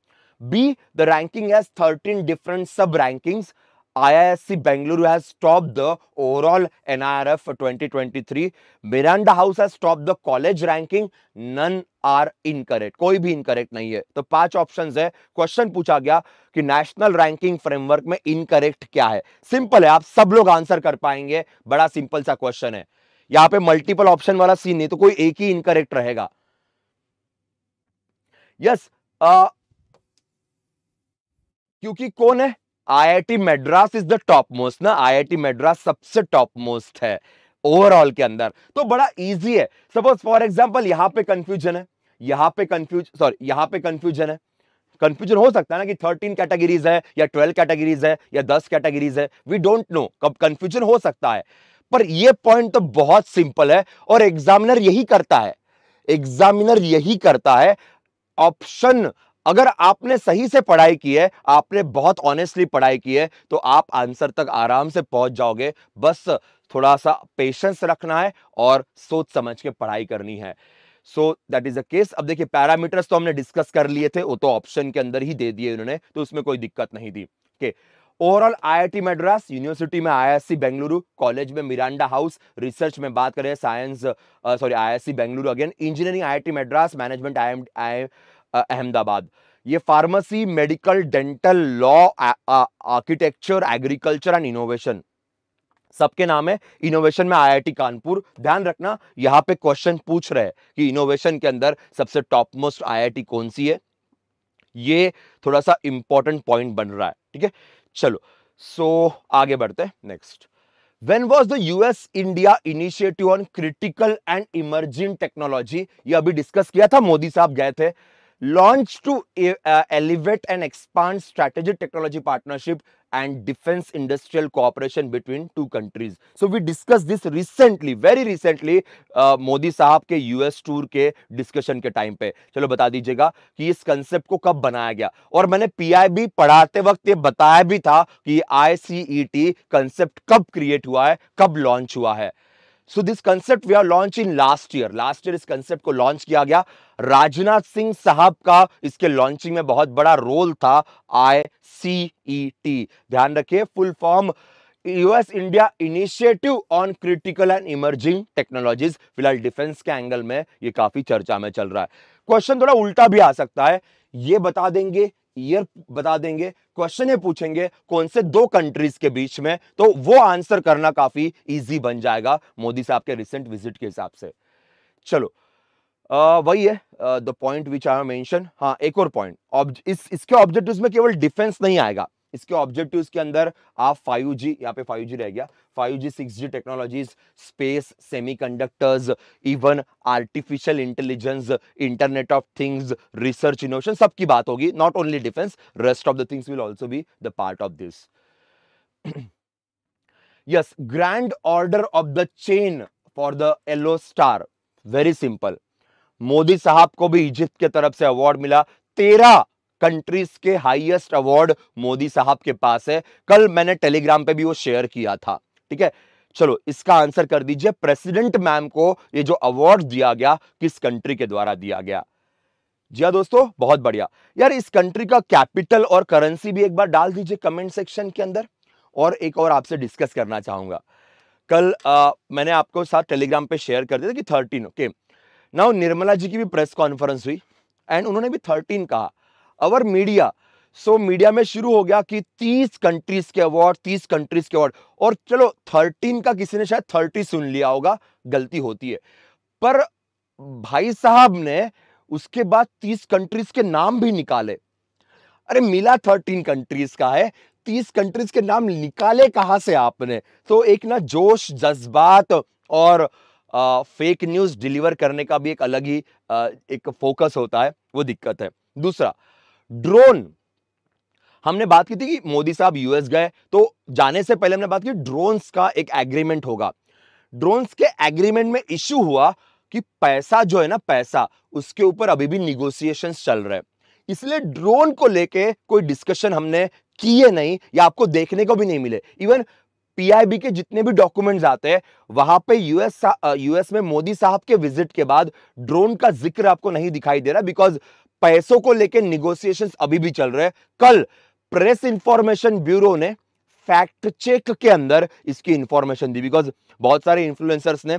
B. The ranking has 13 different sub-rankings IISC Bangalore has topped the overall NIRF 2023. Miranda House has topped the college ranking. None are incorrect. कोई भी incorrect नहीं है तो पांच options है Question पूछा गया कि national ranking framework में incorrect क्या है Simple है आप सब लोग answer कर पाएंगे बड़ा simple सा question है यहाँ पे multiple option वाला scene नहीं तो कोई एक ही incorrect रहेगा yes, आ, क्योंकि कौन है IIT Madras is the top most ना आईआईटी मेड्रास सबसे टॉप मोस्ट है ओवरऑल के अंदर तो बड़ा इजी है सपोज फॉर एग्जाम्पल यहां पे कंफ्यूजन है यहां पे कंफ्यूज सॉरी यहां पे कंफ्यूजन है कंफ्यूजन हो सकता है ना कि थर्टीन कैटेगरीज है या ट्वेल्व कैटेगरीज है या दस कैटेगरीज है वी डोंट नो कब कंफ्यूजन हो सकता है पर यह पॉइंट तो बहुत सिंपल है और एग्जामिनर यही करता है एग्जामिनर यही करता है ऑप्शन अगर आपने सही से पढ़ाई की है आपने बहुत ऑनेस्टली पढ़ाई की है तो आप आंसर तक आराम से पहुंच जाओगे बस थोड़ा सा पेशेंस रखना है और सोच समझ के पढ़ाई करनी है so that is a case अब देखिए पैरामीटर्स तो हमने डिस्कस कर लिए थे वो तो ऑप्शन के अंदर ही दे दिए उन्होंने तो उसमें कोई दिक्कत नहीं थी के ओवरऑल आईआईटी मद्रास यूनिवर्सिटी में आईएससी बेंगलुरु कॉलेज में मिरांडा हाउस रिसर्च में बात करें science sorry IISc Bengaluru again engineering IIT Madras management I Ahmedabad ये pharmacy medical dental law architecture agriculture and innovation सबके नाम है इनोवेशन में आईआईटी कानपुर ध्यान रखना यहां पे क्वेश्चन पूछ रहे कि इनोवेशन के अंदर सबसे टॉप मोस्ट आईआईटी कौन सी है ये थोड़ा सा इंपॉर्टेंट पॉइंट बन रहा है ठीक है चलो सो so, आगे बढ़ते हैं next When was the US India initiative on critical and emerging technology? ये अभी डिस्कस किया था मोदी साहब गए थे launched to uh, elevate and expand strategic technology partnership and defense industrial cooperation between two countries. So we discussed this recently, very recently Modi साहब के US tour के डिस्कशन के टाइम पे चलो बता दीजिएगा कि इस कंसेप्ट को कब बनाया गया और मैंने पीआईबी पढ़ाते वक्त ये बताया भी था कि आईसीईटी कंसेप्ट कब क्रिएट हुआ है कब लॉन्च हुआ है so this concept we are launch in last year last year इस कंसेप्ट को लॉन्च किया गया राजनाथ सिंह साहब का इसके लॉन्चिंग में बहुत बड़ा रोल था आई सी ई टी ध्यान रखिए full form US India initiative on critical and emerging technologies फिलहाल डिफेंस के एंगल में ये काफी चर्चा में चल रहा है क्वेश्चन थोड़ा उल्टा भी आ सकता है ये बता देंगे ईयर बता देंगे क्वेश्चन ये पूछेंगे कौन से दो कंट्रीज के बीच में तो वो आंसर करना काफी इजी बन जाएगा मोदी साहब के रिसेंट विजिट के हिसाब से चलो आ, वही है the point which I mention हाँ एक और पॉइंट इस इसके ऑब्जेक्टिव में केवल डिफेंस नहीं आएगा इसके ऑब्जेक्टिव के अंदर आप 5G यहाँ पे 5G रह गया 5G 6G technologies space semiconductors even artificial intelligence internet of things research innovation सब की बात होगी not only defence rest of the things will also be the part of this yes grand order of the chain for the allo star very simple Modi साहब को भी इजिप्त के तरफ से अवार्ड मिला तेरह कंट्रीज के हाईएस्ट अवार्ड मोदी साहब के पास है कल मैंने टेलीग्राम पे भी वो शेयर किया था ठीक है चलो इसका आंसर कर दीजिए प्रेसिडेंट मैम को ये जो अवार्ड दिया गया किस कंट्री के द्वारा दिया गया जी हाँ दोस्तों बहुत बढ़िया यार इस कंट्री का कैपिटल और करेंसी भी एक बार डाल दीजिए कमेंट सेक्शन के अंदर और एक और आपसे डिस्कस करना चाहूंगा कल आ, मैंने आपको साथ टेलीग्राम पे शेयर कर दिया था कि thirteen okay now Nirmala ji की भी प्रेस कॉन्फ्रेंस हुई एंड उन्होंने भी थर्टीन कहा अवर मीडिया सो मीडिया में शुरू हो गया कि 30 कंट्रीज के अवार्ड 30 कंट्रीज के अवार्ड और चलो 13 का किसी ने शायद 30 सुन लिया होगा गलती होती है पर भाई साहब ने उसके बाद 30 कंट्रीज के नाम भी निकाले अरे मिला 13 कंट्रीज का है 30 कंट्रीज के नाम निकाले कहां से आपने तो एक ना जोश जज्बात और आ, फेक न्यूज़ डिलीवर करने का भी एक अलग ही आ, एक फोकस होता है वो दिक्कत है दूसरा ड्रोन हमने बात की थी कि मोदी साहब यूएस गए तो जाने से पहले हमने बात की ड्रोन्स का एक एग्रीमेंट होगा ड्रोन्स के एग्रीमेंट में इश्यू हुआ कि पैसा जो है ना पैसा उसके ऊपर अभी भी निगोसिएशन चल रहे इसलिए ड्रोन को लेके कोई डिस्कशन हमने किए नहीं या आपको देखने को भी नहीं मिले इवन पीआईबी के जितने भी डॉक्यूमेंट्स आते हैं वहां पे यूएस यूएस में मोदी साहब के विजिट के बाद ड्रोन का जिक्र आपको नहीं दिखाई दे रहा बिकॉज पैसों को लेकर निगोसिएशन अभी भी चल रहे हैं कल प्रेस इंफॉर्मेशन ब्यूरो ने फैक्ट चेक के अंदर इसकी इंफॉर्मेशन दी बिकॉज बहुत सारे इन्फ्लुएंसर्स ने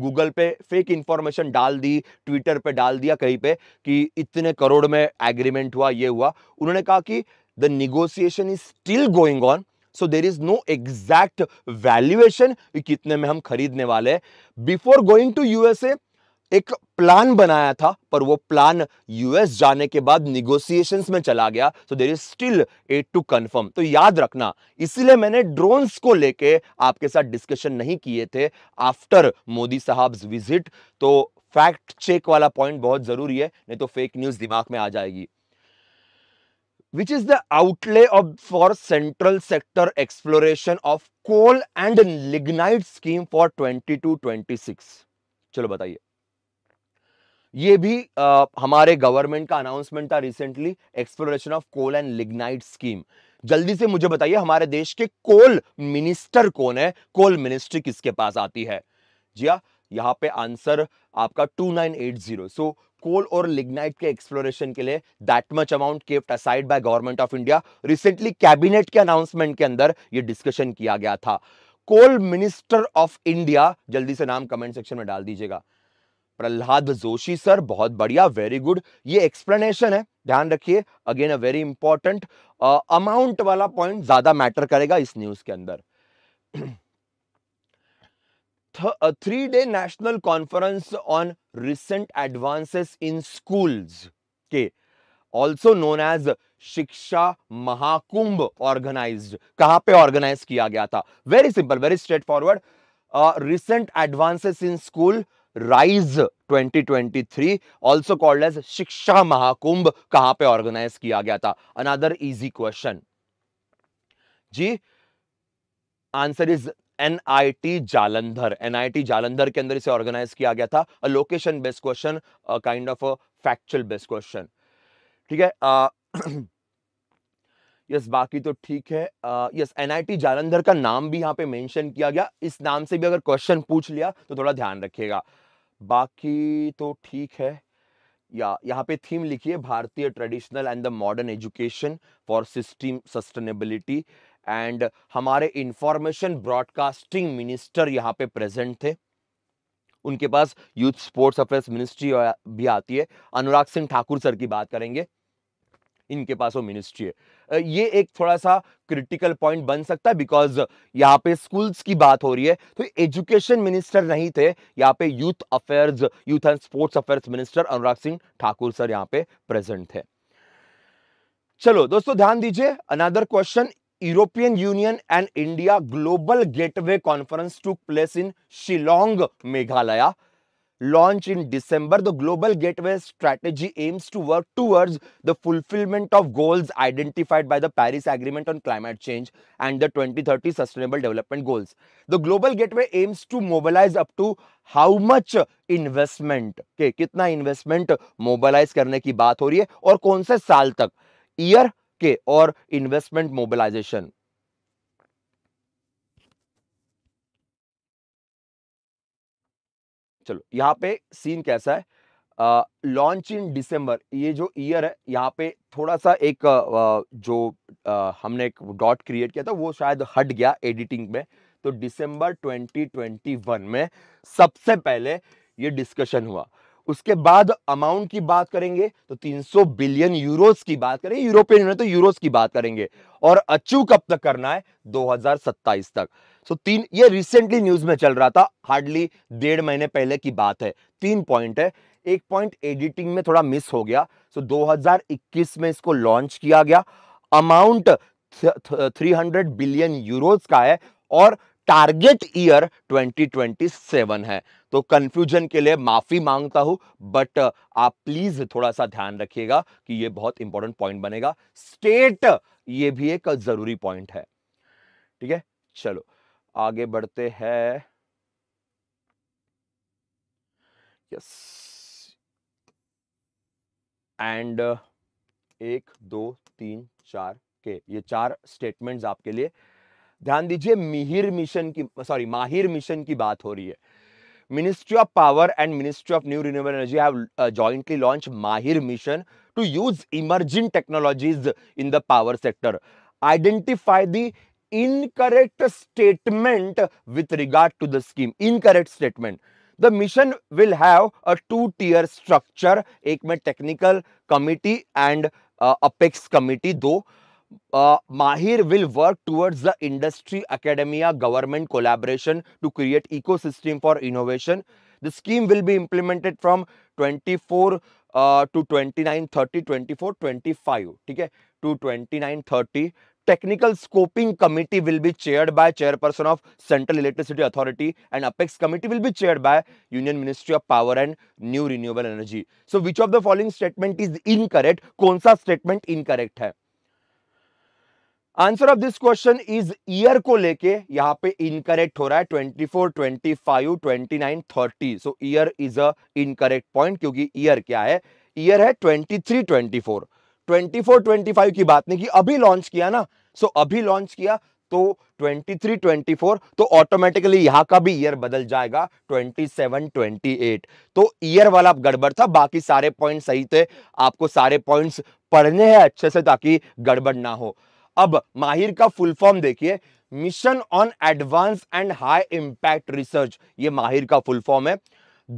गूगल पे फेक इंफॉर्मेशन डाल दी ट्विटर पे डाल दिया कहीं पे कि इतने करोड़ में एग्रीमेंट हुआ ये हुआ उन्होंने कहा कि the negotiation is still going on so there is no exact valuation कितने में हम खरीदने वाले बिफोर गोइंग टू यूएसए एक प्लान बनाया था पर वो प्लान यूएस जाने के बाद निगोसिएशंस में चला गया so there is still at to confirm तो याद रखना इसलिए मैंने ड्रोन्स को लेके आपके साथ डिस्कशन नहीं किए थे आफ्टर मोदी साहब विजिट तो फैक्ट चेक वाला पॉइंट बहुत जरूरी है नहीं तो फेक न्यूज दिमाग में आ जाएगी which the outlay of for central sector exploration of coal and lignite scheme for twenty two twenty six चलो बताइए ये भी आ, हमारे गवर्नमेंट का अनाउंसमेंट था recently exploration of coal and lignite scheme जल्दी से मुझे बताइए हमारे देश के कोल मिनिस्टर कौन है कोल मिनिस्ट्री किसके पास आती है जी हाँ यहाँ पे आंसर आपका 2980 सो कोल और लिग्नाइट के एक्सप्लोरेशन के लिए that much amount kept aside by government of India recently cabinet के अनाउंसमेंट के अंदर ये डिस्कशन किया गया था कोल मिनिस्टर ऑफ इंडिया जल्दी से नाम कमेंट सेक्शन में डाल दीजिएगा प्रहलाद जोशी सर बहुत बढ़िया वेरी गुड ये एक्सप्लेनेशन है ध्यान रखिए again a very important amount वाला पॉइंट ज्यादा मैटर करेगा इस न्यूज के अंदर three day national conference on recent advances in schools के also known as Shiksha Mahakumbh organise कहां पे ऑर्गेनाइज किया गया था very simple very straightforward recent advances in school rise 2023 also called as Shiksha Mahakumbh कहां पे ऑर्गेनाइज किया गया था अनदर इजी क्वेश्चन जी answer is NIT Jalandhar NIT Jalandhar के अंदर इसे ऑर्गेनाइज किया गया था a location based question kind of a factual based question ठीक है uh, *clears throat* यस बाकी तो ठीक है यस एनआईटी जालंधर का नाम भी यहाँ पे मेंशन किया गया इस नाम से भी अगर क्वेश्चन पूछ लिया तो थोड़ा ध्यान रखिएगा बाकी तो ठीक है या यहाँ पे थीम लिखिए भारतीय traditional and the modern education for system sustainability and हमारे इंफॉर्मेशन ब्रॉडकास्टिंग मिनिस्टर यहाँ पे प्रेजेंट थे उनके पास यूथ स्पोर्ट्स अफेयर्स मिनिस्ट्री भी आती है अनुराग सिंह ठाकुर सर की बात करेंगे इनके पास वो मिनिस्ट्री है ये एक थोड़ा सा क्रिटिकल पॉइंट बन सकता है बिकॉज यहाँ पे स्कूल्स की बात हो रही है तो एजुकेशन मिनिस्टर नहीं थे यहाँ पे youth affairs youth and sports affairs minister Anurag Singh Thakur sir यहाँ पे प्रेजेंट थे चलो दोस्तों ध्यान दीजिए another question European union and India global gateway conference to place in Shillong Meghalaya launch in December, the Global Gateway strategy aims to work towards the fulfillment of goals identified by the Paris Agreement on Climate Change and the 2030 Sustainable Development Goals. The Global Gateway aims to mobilize up to how much investment okay kitna investment mobilize karne ki baat ho rahi hai aur kaun se saal tak year के और investment mobilisation चलो यहाँ पे scene कैसा है launch in December ये जो year है यहाँ पे थोड़ा सा एक आ, जो आ, हमने एक डॉट क्रिएट किया था वो शायद हट गया एडिटिंग में तो डिसम्बर 2021 में सबसे पहले ये डिस्कशन हुआ उसके बाद अमाउंट की बात करेंगे तो 300 बिलियन यूरोस की बात करें यूरोपियन यूनियन तो यूरोस की बात करेंगे और अचीव कब तक करना है 2027 तक सो तीन ये रिसेंटली न्यूज में चल रहा था हार्डली डेढ़ महीने पहले की बात है तीन पॉइंट है एक पॉइंट एडिटिंग में थोड़ा मिस हो गया सो दो में इसको लॉन्च किया गया अमाउंट 300 बिलियन यूरोज का है और टारगेट ईयर 2027 है तो कंफ्यूजन के लिए माफी मांगता हूं बट uh, आप प्लीज थोड़ा सा ध्यान रखिएगा कि ये बहुत इंपॉर्टेंट पॉइंट बनेगा स्टेट ये भी एक जरूरी पॉइंट है ठीक है चलो आगे बढ़ते हैं एंड एक दो तीन चार के ये चार स्टेटमेंट्स आपके लिए ध्यान दीजिए मिहिर मिशन की सॉरी माहिर मिशन की बात हो रही है ministry of power and ministry of new renewable energy have jointly launch MAHIR mission to use emerging technologies in the power sector identify the incorrect statement with regard to the scheme incorrect statement the mission will have a two tier structure ek technical committee and uh, apex committee though uh, mahir will work towards the industry academia government collaboration to create ecosystem for innovation the scheme will be implemented from 24 uh, to 29 30 24 25 ठीक है to 29 30 technical scoping committee will be chaired by chairperson of central electricity authority and apex committee will be chaired by union ministry of power and new renewable energy so which of the following statement is incorrect kaun sa statement incorrect hai answer of this question is year को लेके यहाँ पे incorrect हो रहा है 24, 25, 29, 30 so year is a incorrect point क्योंकि year क्या है ईयर है 23, 24 ट्वेंटी 25 की बात नहीं की अभी लॉन्च किया ना सो so अभी लॉन्च किया तो 23 24 तो ऑटोमेटिकली यहां का भी ईयर बदल जाएगा 27 28 तो ईयर वाला गड़बड़ था बाकी सारे पॉइंट सही थे आपको सारे पॉइंट्स पढ़ने हैं अच्छे से ताकि गड़बड़ ना हो अब माहिर का फुल फॉर्म देखिए mission on advance and high impact research ये माहिर का फुल फॉर्म है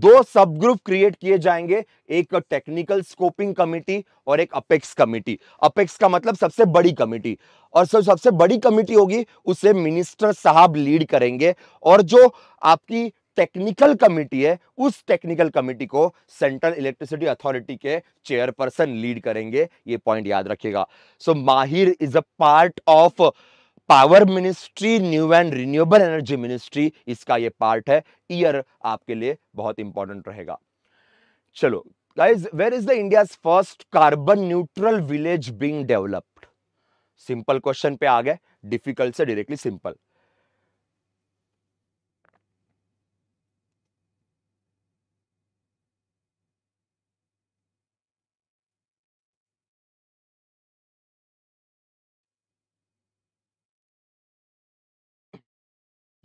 दो सब ग्रुप क्रिएट किए जाएंगे एक टेक्निकल स्कोपिंग कमेटी और एक अपेक्स कमेटी अपेक्स का मतलब सबसे बड़ी कमेटी और सर सबसे बड़ी कमेटी होगी उसे मिनिस्टर साहब लीड करेंगे और जो आपकी टेक्निकल कमेटी है उस टेक्निकल कमेटी को सेंट्रल इलेक्ट्रिसिटी अथॉरिटी के चेयरपर्सन लीड करेंगे ये पॉइंट याद रखिएगा so so, MAHIR is a part of power ministry new and renewable energy ministry इसका ये पार्ट है ईयर आपके लिए बहुत इंपॉर्टेंट रहेगा चलो guys where is the India first carbon neutral village being developed simple question पे आ गए डिफिकल्ट से directly simple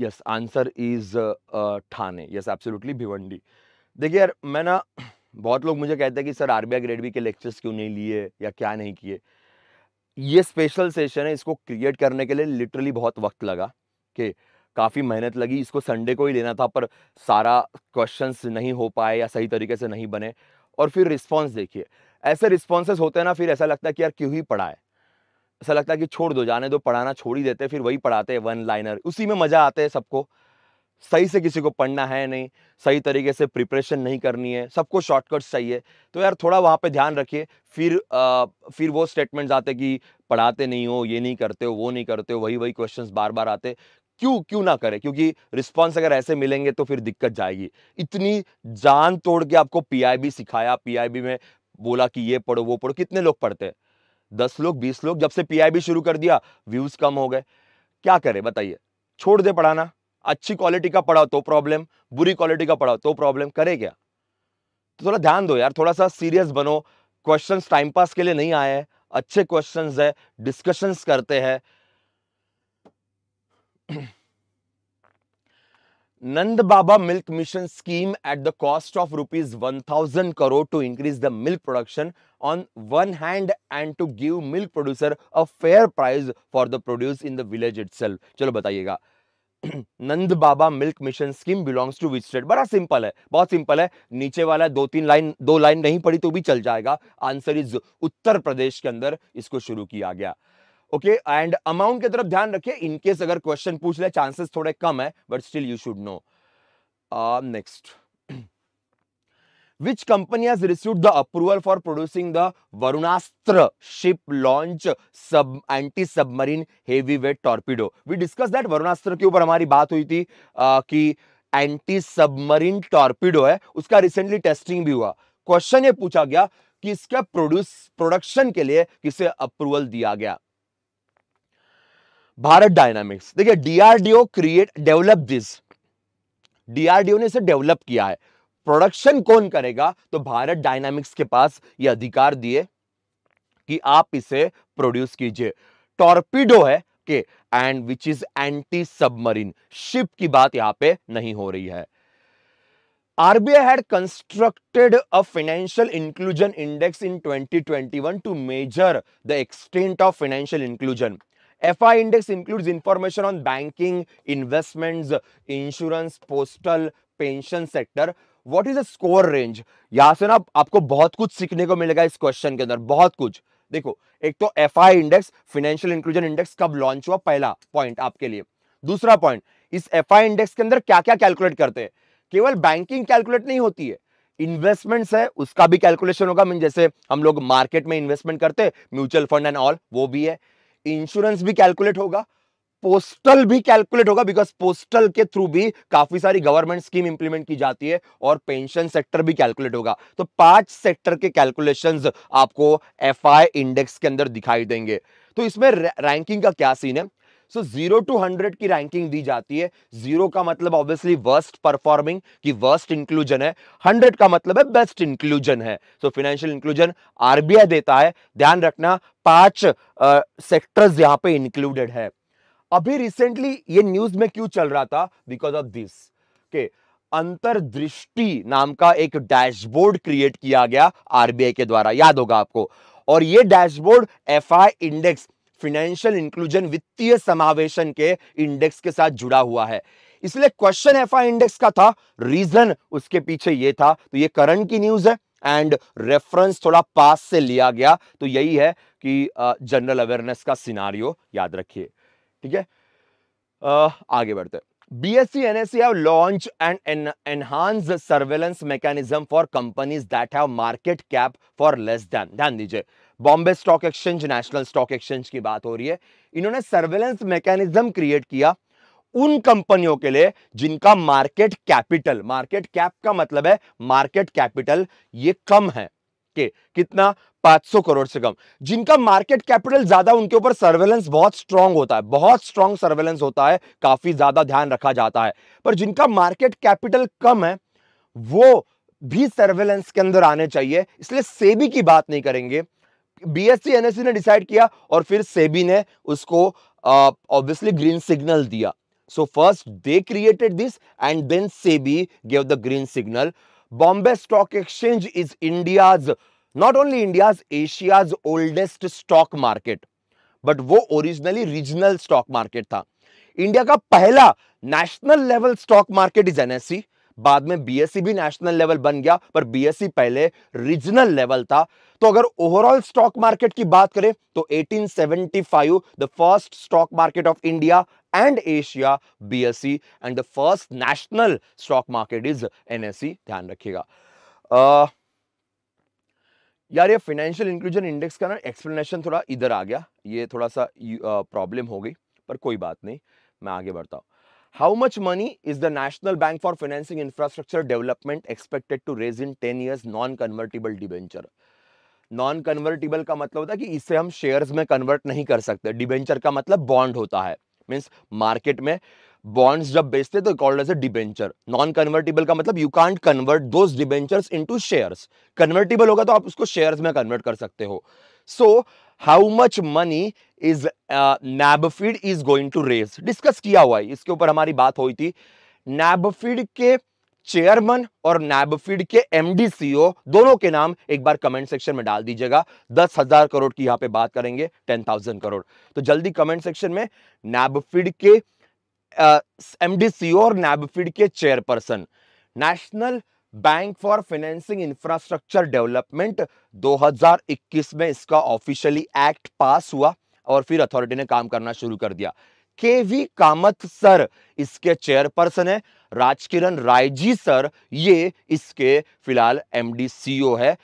yes answer is Thane yes absolutely Bhiwandi देखिए यार मैं ना बहुत लोग मुझे कहते हैं कि सर आरबीआई ग्रेड बी के लेक्चर्स क्यों नहीं लिए या क्या नहीं किए ये स्पेशल सेशन है इसको क्रिएट करने के लिए लिटरली बहुत वक्त लगा कि काफ़ी मेहनत लगी इसको संडे को ही लेना था पर सारा क्वेश्चंस नहीं हो पाए या सही तरीके से नहीं बने और फिर रिस्पॉन्स देखिए ऐसे रिस्पॉन्सेज होते हैं ना फिर ऐसा लगता है कि यार क्यों ही पढ़ा है ऐसा लगता है कि छोड़ दो जाने दो पढ़ाना छोड़ ही देते फिर वही पढ़ाते हैं वन लाइनर उसी में मज़ा आते हैं सबको सही से किसी को पढ़ना है नहीं सही तरीके से प्रिपरेशन नहीं करनी है सबको शॉर्टकट्स चाहिए तो यार थोड़ा वहाँ पे ध्यान रखिए फिर आ, फिर वो स्टेटमेंट्स आते कि पढ़ाते नहीं हो ये नहीं करते हो वो नहीं करते हो वही वही क्वेश्चंस बार बार आते क्यों क्यों ना करें क्योंकि रिस्पॉन्स अगर ऐसे मिलेंगे तो फिर दिक्कत जाएगी इतनी जान तोड़ के आपको पी सिखाया पी में बोला कि ये पढ़ो वो पढ़ो कितने लोग पढ़ते हैं दस लोग बीस लोग जब से पीआईबी शुरू कर दिया व्यूज कम हो गए क्या करें बताइए छोड़ दे पढ़ाना अच्छी क्वालिटी का पढ़ाओ तो प्रॉब्लम बुरी क्वालिटी का पढ़ाओ तो प्रॉब्लम करे क्या तो थोड़ा ध्यान दो यार थोड़ा सा सीरियस बनो क्वेश्चंस टाइम पास के लिए नहीं आए हैं अच्छे क्वेश्चंस है डिस्कशंस करते हैं Nand Baba milk mission scheme at the cost of rupees one thousand crore to increase the milk production on one hand and to give milk producer a fair price for the produce in the village it चलो बताइएगा *clears throat* Nand Baba milk mission scheme belongs to which state बड़ा simple है बहुत simple है नीचे वाला दो तीन लाइन दो लाइन नहीं पड़ी तो भी चल जाएगा आंसर इज उत्तर प्रदेश के अंदर इसको शुरू किया गया ओके एंड अमाउंट की तरफ ध्यान रखिए इनकेस अगर क्वेश्चन पूछ ले चांसेस थोड़े कम है but still you should know next which company has received the approval for producing the Varunastra ship launch sub anti submarine heavyweight torpedo we discussed that Varunastra के ऊपर हमारी बात हुई थी uh, कि एंटी सबमरीन टॉर्पीडो है उसका recently testing भी हुआ क्वेश्चन ये पूछा गया कि इसका प्रोड्यूस प्रोडक्शन के लिए किसे अप्रूवल दिया गया भारत डायनामिक्स देखिए DRDO create develop this DRDO ने इसे डेवलप किया है प्रोडक्शन कौन करेगा तो भारत डायनामिक्स के पास ये अधिकार दिए कि आप इसे प्रोड्यूस कीजिए टॉर्पीडो है के and which is anti submarine ship की बात यहां पे नहीं हो रही है RBI had constructed a financial inclusion index in 2021 to measure the extent of financial inclusion FI index includes information on banking, investments, insurance, postal, pension sector. What is a score range? यहां से ना आपको बहुत कुछ सीखने को मिलेगा इस क्वेश्चन के अंदर बहुत कुछ देखो एक तो F index financial inclusion index कब लॉन्च हुआ पहला पॉइंट आपके लिए दूसरा पॉइंट इस एफ इंडेक्स के अंदर क्या क्या कैलकुलेट करते हैं केवल बैंकिंग कैलकुलेट नहीं होती है इन्वेस्टमेंट्स है उसका भी कैलकुलेशन होगा मीन जैसे हम लोग मार्केट में इन्वेस्टमेंट करते हैं म्यूचुअल फंड एंड ऑल वो भी है इंश्योरेंस भी कैलकुलेट होगा पोस्टल भी कैलकुलेट होगा बिकॉज पोस्टल के थ्रू भी काफी सारी गवर्नमेंट स्कीम इंप्लीमेंट की जाती है और पेंशन सेक्टर भी कैलकुलेट होगा तो पांच सेक्टर के कैलकुलेशंस आपको एफआई इंडेक्स के अंदर दिखाई देंगे तो इसमें रैंकिंग का क्या सीन है सो जीरो टू हंड्रेड की रैंकिंग दी जाती है जीरो का मतलब ऑब्वियसली वर्स्ट परफॉर्मिंग की वर्स्ट इंक्लूजन है हंड्रेड का मतलब है बेस्ट इंक्लूजन है सो फाइनेंशियल इंक्लूजन आरबीआई देता है ध्यान रखना पांच सेक्टर्स uh, यहां पे इंक्लूडेड है अभी रिसेंटली ये न्यूज में क्यों चल रहा था बिकॉज ऑफ दिस के अंतरदृष्टि नाम का एक डैशबोर्ड क्रिएट किया गया आरबीआई के द्वारा याद होगा आपको और ये dashboard FI index financial inclusion वित्तीय समावेशन के इंडेक्स के साथ जुड़ा हुआ है इसलिए क्वेश्चन एफ इंडेक्स का था रीजन उसके पीछे ये था तो ये करंट की न्यूज है एंड रेफरेंस थोड़ा पास से लिया गया तो यही है कि जनरल अवेयरनेस का सिनारियो याद रखिए ठीक है आगे बढ़ते B S BSE NSE have launched launch and enhance surveillance mechanism for companies that have market cap for less than ध्यान दीजिए Bombay stock exchange national stock exchange की बात हो रही है इन्होंने सर्वेलेंस मैकेनिज्म क्रिएट किया उन कंपनियों के लिए जिनका मार्केट कैपिटल मार्केट कैप का मतलब है मार्केट कैपिटल ये कम है के कितना 500 करोड़ से कम जिनका मार्केट कैपिटल ज्यादा उनके ऊपर सर्वेलेंस बहुत स्ट्रॉन्ग होता है बहुत स्ट्रॉन्ग सर्वेलेंस होता है काफी ज्यादा ध्यान रखा जाता है पर जिनका मार्केट कैपिटल कम है वो भी सर्वेलेंस के अंदर आने चाहिए इसलिए सेबी की बात नहीं करेंगे बीएससी एनएससी ने डिसाइड किया और फिर सेबी ने उसको ऑब्वियसली ग्रीन सिग्नल दिया so first they created this and then SEBI gave the green signal Bombay stock exchange is India's not only India Asia's oldest stock market but वो ओरिजिनली रीजनल स्टॉक मार्केट था India का पहला national level stock market is NSC बाद में BSC e भी national level बन गया पर बीएससी e पहले रीजनल लेवल था तो अगर ओवरऑल स्टॉक मार्केट की बात करें तो 1875 the first stock market of India and Asia BSE and the first national stock market is NSE ध्यान रखिएगा यार ये फाइनेंशियल इंक्लूजन इंडेक्स का ना एक्सप्लेनेशन थोड़ा इधर आ गया ये थोड़ा सा प्रॉब्लम हो गई पर कोई बात नहीं मैं आगे बढ़ता हूँ How much money is the national bank for financing Infrastructure development expected to raise in 10 years non-convertible debenture? Non convertible का मतलब होता है कि इसे हम शेयर्स में कन्वर्ट नहीं कर सकते डिवेंचर का मतलब बॉन्ड होता है मीन्स मार्केट में बॉन्ड्स जब बेचते तो called as a debenture non convertible का मतलब you can't convert those debentures into shares convertible होगा तो आप उसको शेयर्स में कन्वर्ट कर सकते हो so how much money is NaBFID is going to raise discuss किया हुआ है इसके ऊपर हमारी बात हुई थी नैबफीड के चेयरमैन और नैबफीड के सी ओ e दोनों के नाम एक बार कमेंट सेक्शन में डाल दीजिएगा दस हजार करोड़ की यहाँ पे बात करेंगे टेन थाउजेंड करोड़ तो जल्दी कमेंट सेक्शन में नैबफीड के सी uh, ओ e और नैबफीड के chairperson national bank for financing infrastructure development 2021 में इसका ऑफिशियली एक्ट पास हुआ और फिर अथॉरिटी ने काम करना शुरू कर दिया के वी कामत सर इसके चेयरपर्सन है राजकिरण रायजी सर ये इसके फिलहाल एमडी सीईओ है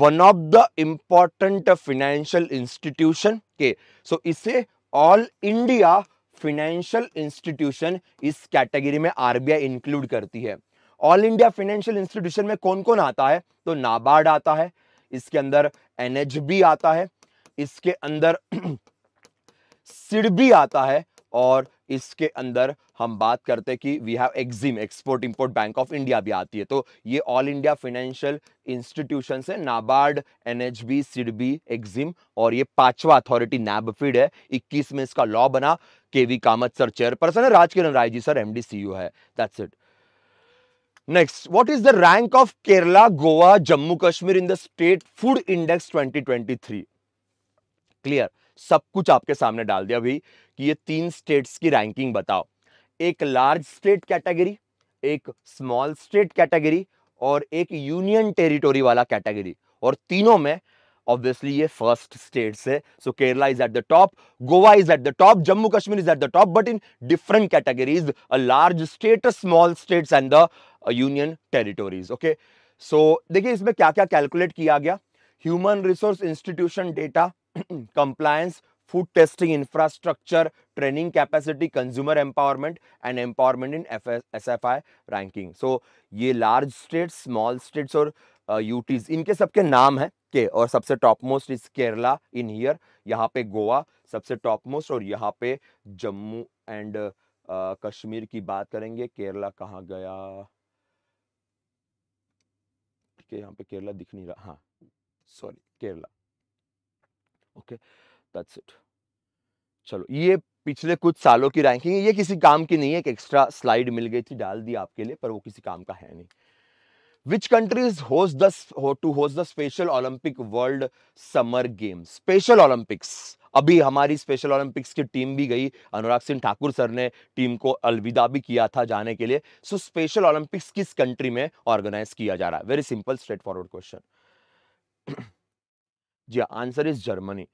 one of the important financial institution के सो so इसे ऑल इंडिया फिनेंशियल इंस्टीट्यूशन इस कैटेगरी में आरबीआई इंक्लूड करती है ऑल इंडिया फाइनेंशियल इंस्टीट्यूशन में कौन कौन आता है तो नाबार्ड आता है इसके अंदर एनएचबी आता है इसके अंदर सिडबी *clears throat* आता है और इसके अंदर हम बात करते हैं कि we have EXIM export import bank of India भी आती है तो ये ऑल इंडिया फाइनेंशियल इंस्टीट्यूशन है नाबार्ड एनएचबी सिडबी एग्जिम और ये पांचवा अथॉरिटी नैबफिड है 21 में इसका लॉ बना के वी कामत सर चेयरपर्सन है Rajkiran Rai ji sir MD CEO है that's it next what is the rank of Kerala Goa Jammu Kashmir in the state food index 2023? Clear सब कुछ आपके सामने डाल दिया अभी कि ये तीन स्टेट्स की रैंकिंग बताओ एक लार्ज स्टेट कैटेगरी एक स्मॉल स्टेट कैटेगरी और एक यूनियन टेरिटोरी वाला कैटेगरी और तीनों में ऑब्वियसली ये फर्स्ट स्टेट से so Kerala is at the top Goa is at the top Jammu Kashmir is at the top but in different categories a large state small states and the union territories okay so देखिए इसमें क्या क्या calculate किया गया human resource institution data compliance food testing infrastructure training capacity consumer empowerment and empowerment in F S F I ranking so ये large states small states और UTs इनके सबके नाम है के और सबसे top most is Kerala in here यहाँ पे गोवा सबसे टॉप मोस्ट और यहाँ पे जम्मू एंड कश्मीर की बात करेंगे केरला कहाँ गया के यहाँ पे केरला दिख नहीं रहा हाँ sorry Kerala okay that's it चलो ये पिछले कुछ सालों की रैंकिंग ये किसी काम की नहीं है एक एक्स्ट्रा स्लाइड मिल गई थी डाल दी आपके लिए पर वो किसी काम का है नहीं which countries host the to host the special olympic world summer games special olympics अभी हमारी स्पेशल ओलंपिक्स की टीम भी गई अनुराग सिंह ठाकुर सर ने टीम को अलविदा भी किया था जाने के लिए सो स्पेशल ओलंपिक्स किस कंट्री में ऑर्गेनाइज किया जा रहा है very simple straightforward question जी आंसर इज जर्मनी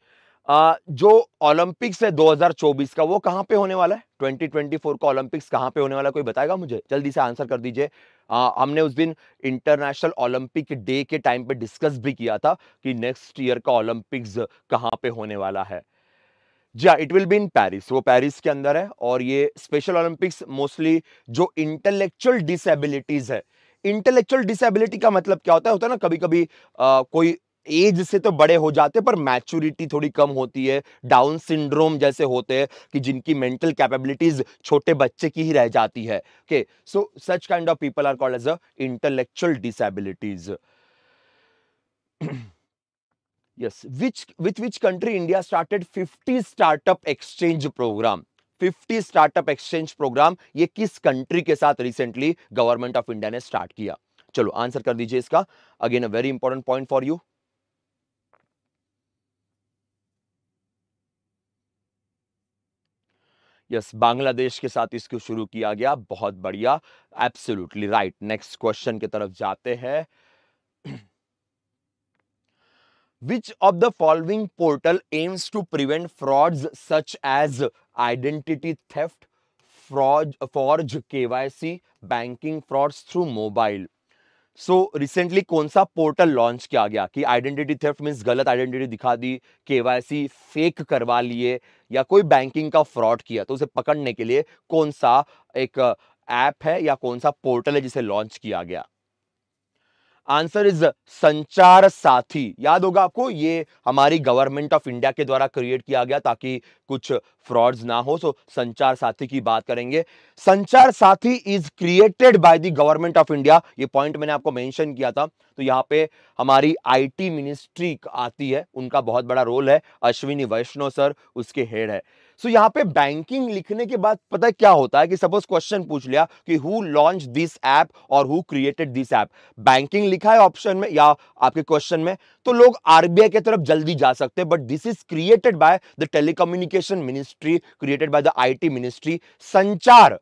जो ओलंपिक्स है 2024 का वो कहाँ पे होने वाला है 2024 का ओलंपिक्स कहाँ पे होने वाला है कोई बताएगा मुझे जल्दी से आंसर कर दीजिए हमने उस दिन इंटरनेशनल ओलंपिक डे के टाइम पे डिस्कस भी किया था कि नेक्स्ट ईयर का ओलंपिक्स कहाँ पे होने वाला है जी हाँ it will be in Paris वो पेरिस के अंदर है और ये स्पेशल ओलंपिक्स मोस्टली जो इंटेलेक्चुअल डिसेबिलिटीज है इंटेलेक्चुअल डिसेबिलिटी का मतलब क्या होता है होता है ना कभी कभी आ, कोई एज से तो बड़े हो जाते पर मैच्योरिटी थोड़ी कम होती है डाउन सिंड्रोम जैसे होते हैं कि जिनकी मेंटल कैपेबिलिटीज छोटे बच्चे की ही रह जाती है okay so such kind of people are called as a intellectual disabilities *clears throat* yes which with which country India started 50 startup exchange program 50 startup exchange program ये किस कंट्री के साथ रिसेंटली गवर्नमेंट ऑफ इंडिया ने स्टार्ट किया चलो answer कर दीजिए इसका again a very important point for you yes Bangladesh के साथ इसको शुरू किया गया बहुत बढ़िया एब्सोल्युटली राइट नेक्स्ट क्वेश्चन की तरफ जाते हैं which of the following portal aims to prevent frauds such as identity theft fraud forge KYC banking frauds through mobile so so, recently कौन सा पोर्टल लॉन्च किया गया कि आइडेंटिटी थेफ्ट मीन्स गलत आइडेंटिटी दिखा दी के फेक करवा लिए या कोई बैंकिंग का फ्रॉड किया तो उसे पकड़ने के लिए कौन सा एक ऐप है या कौन सा पोर्टल है जिसे लॉन्च किया गया आंसर इज संचार साथी याद होगा आपको ये हमारी गवर्नमेंट ऑफ इंडिया के द्वारा क्रिएट किया गया ताकि कुछ फ्रॉड्स ना हो सो संचार साथी की बात करेंगे Sanchar Saathi is created by the government of India ये पॉइंट मैंने आपको मेंशन किया था तो यहाँ पे हमारी आईटी मिनिस्ट्री आती है उनका बहुत बड़ा रोल है अश्विनी वैष्णव सर उसके हेड है सो so, यहाँ पे बैंकिंग लिखने के बाद पता है क्या होता है कि सपोज क्वेश्चन पूछ लिया कि हु लॉन्च दिस ऐप और who created this app banking लिखा है ऑप्शन में या आपके क्वेश्चन में तो लोग आरबीआई की तरफ जल्दी जा सकते हैं but this is created by the telecommunication ministry created by the IT ministry Sanchar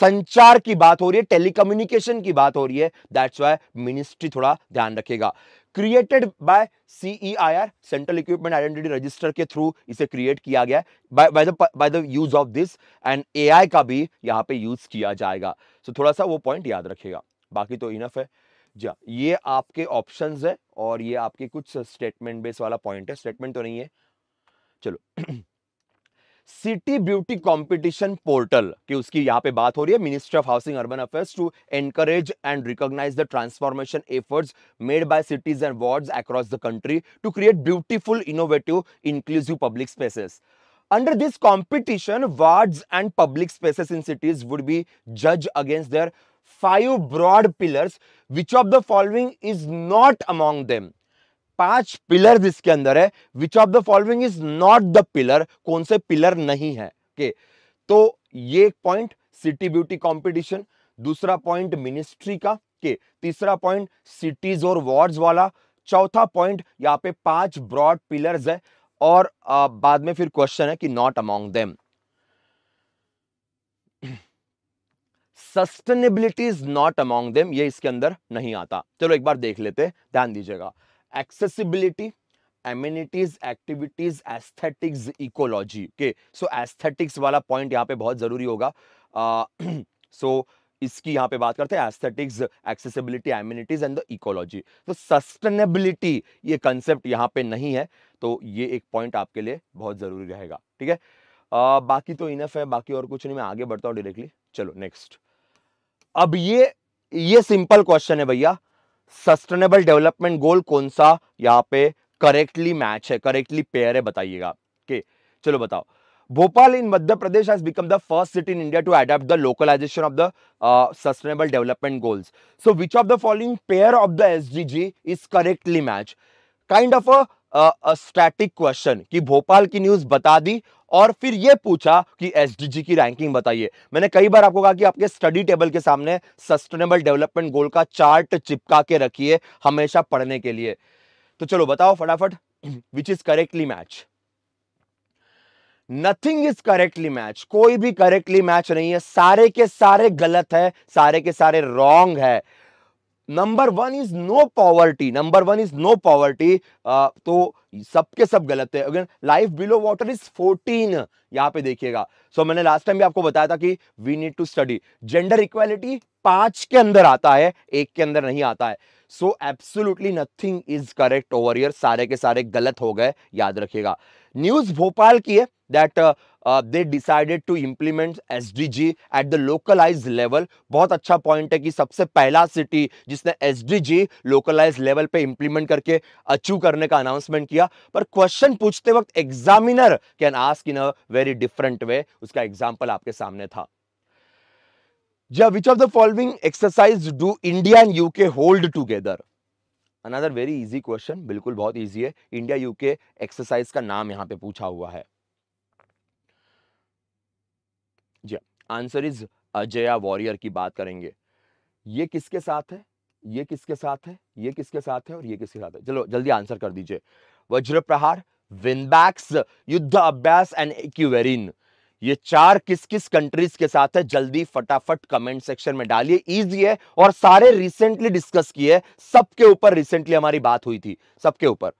Sanchar की बात हो रही है टेलीकम्युनिकेशन की बात हो रही है दैट्स वाई मिनिस्ट्री थोड़ा ध्यान रखेगा created by C E I R central equipment identity register के थ्रू इसे क्रिएट किया गया by the by the use of this and A I का भी यहाँ पे यूज किया जाएगा सो so, थोड़ा सा वो पॉइंट याद रखेगा बाकी तो इनफ है जी ये आपके ऑप्शन है और ये आपके कुछ स्टेटमेंट बेस वाला पॉइंट है स्टेटमेंट तो नहीं है चलो सिटी ब्यूटी कंपटीशन पोर्टल की उसकी यहाँ पे बात हो रही है ministry of housing urban affairs to encourage and recognize the transformation efforts made by cities and wards across the country to create beautiful innovative inclusive public spaces under this competition wards and public spaces in cities would be जज against their five broad pillars which of the following is not among them पांच pillar इसके अंदर है which of the following is not the pillar कौन से pillar नहीं है okay तो ये एक पॉइंट सिटी ब्यूटी कॉम्पिटिशन दूसरा पॉइंट मिनिस्ट्री का के तीसरा पॉइंट सिटीज और वार्ड वाला चौथा पॉइंट यहाँ पे पांच ब्रॉड पिलर्स है और आ, बाद में फिर क्वेश्चन है कि not among them sustainability is not among them ये इसके अंदर नहीं आता चलो एक बार देख लेते ध्यान दीजिएगा accessibility amenities activities aesthetics ecology okay so aesthetics वाला पॉइंट यहाँ पे बहुत जरूरी होगा सो uh, *clears throat* so इसकी यहाँ पे बात करते हैं aesthetics accessibility amenities and the ecology तो सस्टेनेबिलिटी ये कंसेप्ट यहाँ पे नहीं है तो ये एक पॉइंट आपके लिए बहुत ज़रूरी रहेगा ठीक है uh, बाकी तो इनफ है बाकी और कुछ नहीं मैं आगे बढ़ता हूँ डायरेक्टली चलो नेक्स्ट अब ये ये सिंपल क्वेश्चन है भैया सस्टेनेबल डेवलपमेंट गोल कौन सा यहाँ पे करेक्टली मैच है करेक्टली पेयर है बताइएगा के चलो बताओ Bhopal in Madhya Pradesh has become the first city in India to adopt the localization of the sustainable development goals so which of the following pair of the S is correctly match kind of a static question कि भोपाल की news बता दी और फिर ये पूछा कि S की ranking बताइए मैंने कई बार आपको कहा कि आपके स्टडी टेबल के सामने सस्टेनेबल डेवलपमेंट गोल का चार्ट चिपका के रखिए हमेशा पढ़ने के लिए तो चलो बताओ फटाफट which is correctly match nothing is correctly match कोई भी करेक्टली मैच नहीं है सारे के सारे गलत है सारे के सारे रॉन्ग है number one is no poverty number one is no poverty तो सबके सब गलत है again life below water is fourteen यहाँ पे देखिएगा सो so, मैंने लास्ट टाइम भी आपको बताया था कि we need to study gender equality पांच के अंदर आता है एक के अंदर नहीं आता है so absolutely nothing is correct over here सारे के सारे गलत हो गए याद रखिएगा न्यूज भोपाल की है that uh, uh, they decided to implement SDG at the localized level बहुत अच्छा पॉइंट है कि सबसे पहला सिटी जिसने SDG localized लेवल पे implement करके अचीव करने का अनाउंसमेंट किया पर क्वेश्चन पूछते वक्त examiner can ask in a very different way उसका एग्जाम्पल आपके सामने था Yeah, which of the following exercise do India and UK hold together? Another very easy question, बिल्कुल बहुत easy है इंडिया यूके एक्सरसाइज का नाम यहाँ पे पूछा हुआ है जी आंसर इज अजया वॉरियर की बात करेंगे ये किसके साथ है ये किसके साथ है ये किसके साथ है और ये किसके साथ है चलो जल्दी आंसर कर दीजिए वज्र प्रहार विनबैक्स युद्ध अभ्यास एंड इक्यूवेरिन ये चार किस किस कंट्रीज के साथ है जल्दी फटाफट कमेंट सेक्शन में डालिए इजी है और सारे रिसेंटली डिस्कस किए सबके ऊपर रिसेंटली हमारी बात हुई थी सबके ऊपर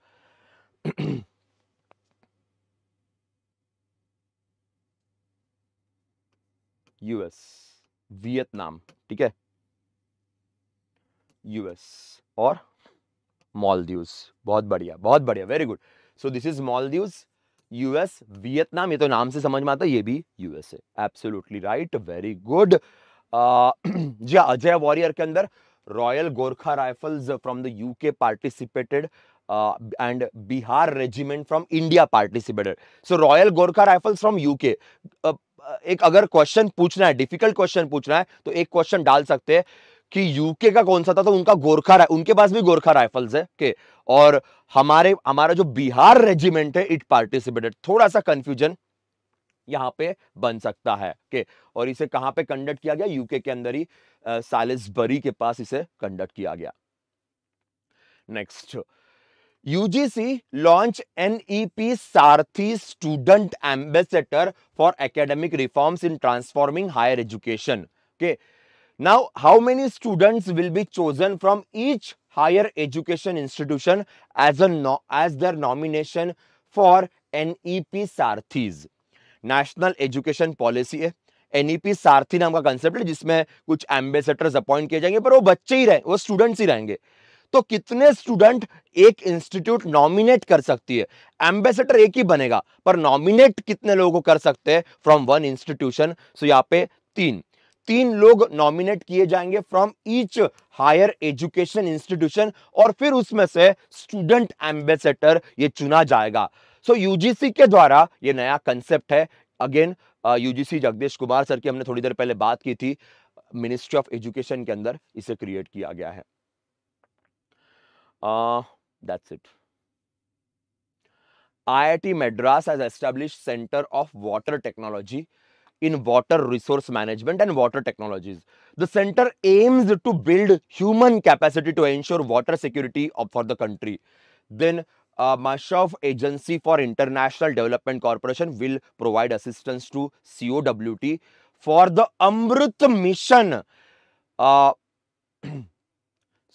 यूएस वियतनाम ठीक है यूएस और मॉलदीव्स बहुत बढ़िया बहुत बढ़िया very good so this is Maldives US Vietnam ये तो नाम से समझ में आता है ये भी यूएस है एब्सोल्युटली राइट वेरी गुड जी हाँ, अजय वॉरियर के अंदर Royal Gurkha Rifles from the UK participated and Bihar Regiment from India participated so Royal Gurkha Rifles from UK एक अगर क्वेश्चन पूछना है डिफिकल्ट क्वेश्चन पूछना है तो एक क्वेश्चन डाल सकते हैं कि यूके का कौन सा था तो उनका गोरखा राय उनके पास भी गोरखा राइफल्स है के और हमारे हमारा जो बिहार रेजिमेंट है इट पार्टिसिपेटेड थोड़ा सा कंफ्यूजन यहां पे बन सकता है के और इसे कहां पे कंडक्ट किया गया यूके के अंदर ही सालिसबरी के पास इसे कंडक्ट किया गया next UGC launch NEP Saarthi student ambassador for academic reforms in transforming higher education okay now how many students will be chosen from each higher education institution as as their nomination for NEP Saarthis national education policy है NEP Saarthi e नाम का concept है जिसमें कुछ ambassadors appoint किए जाएंगे पर वो बच्चे ही रहे वो स्टूडेंट्स ही रहेंगे तो कितने स्टूडेंट एक इंस्टीट्यूट नॉमिनेट कर सकती है एम्बेसडर एक ही बनेगा पर नॉमिनेट कितने लोगों को कर सकते हैं फ्रॉम वन इंस्टीट्यूशन सो यहाँ पे तीन तीन लोग नॉमिनेट किए जाएंगे from each higher education institution और फिर उसमें से स्टूडेंट एम्बेसडर ये चुना जाएगा सो so, यूजीसी के द्वारा ये नया कंसेप्ट है again UGC uh, Jagadesh Kumar sir की हमने थोड़ी देर पहले बात की थी मिनिस्ट्री ऑफ एजुकेशन के अंदर इसे क्रिएट किया गया है Uh, that's it. IIT Madras has established Center of Water Technology in water resource management and water technologies. The center aims to build human capacity to ensure water security for the country. Then uh, mashav Agency for International Development Corporation will provide assistance to COWT for the Amrut Mission. Uh, *clears throat*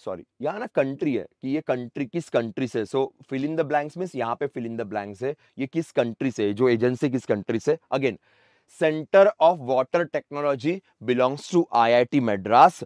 sorry यहाँ ना country है कि ये country किस country से so fill in the blanks mean यहाँ पे fill in the blanks है ये किस कंट्री से जो एजेंसी किस कंट्री से again centre of water technology belongs to IIT Madras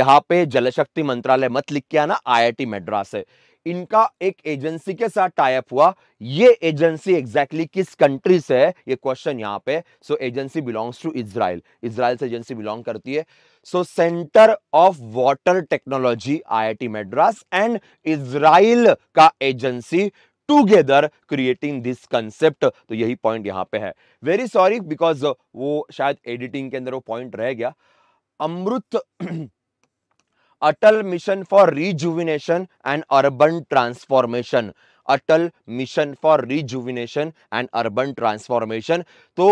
यहाँ पे जलशक्ति मंत्रालय मत लिख के आना आईआईटी मद्रास है इनका एक एजेंसी के साथ टाइप हुआ ये एजेंसी एग्जैक्टली exactly किस कंट्री से है ये क्वेश्चन यहां पे so agency belongs to Israel Israel से एजेंसी बिलोंग करती है so center of water technology IIT Madras and Israel का agency together creating this concept तो यही पॉइंट यहां पे है वेरी सॉरी बिकॉज वो शायद एडिटिंग के अंदर वो पॉइंट रह गया Amrut Atal mission for rejuvenation and urban transformation Atal mission for rejuvenation and urban transformation तो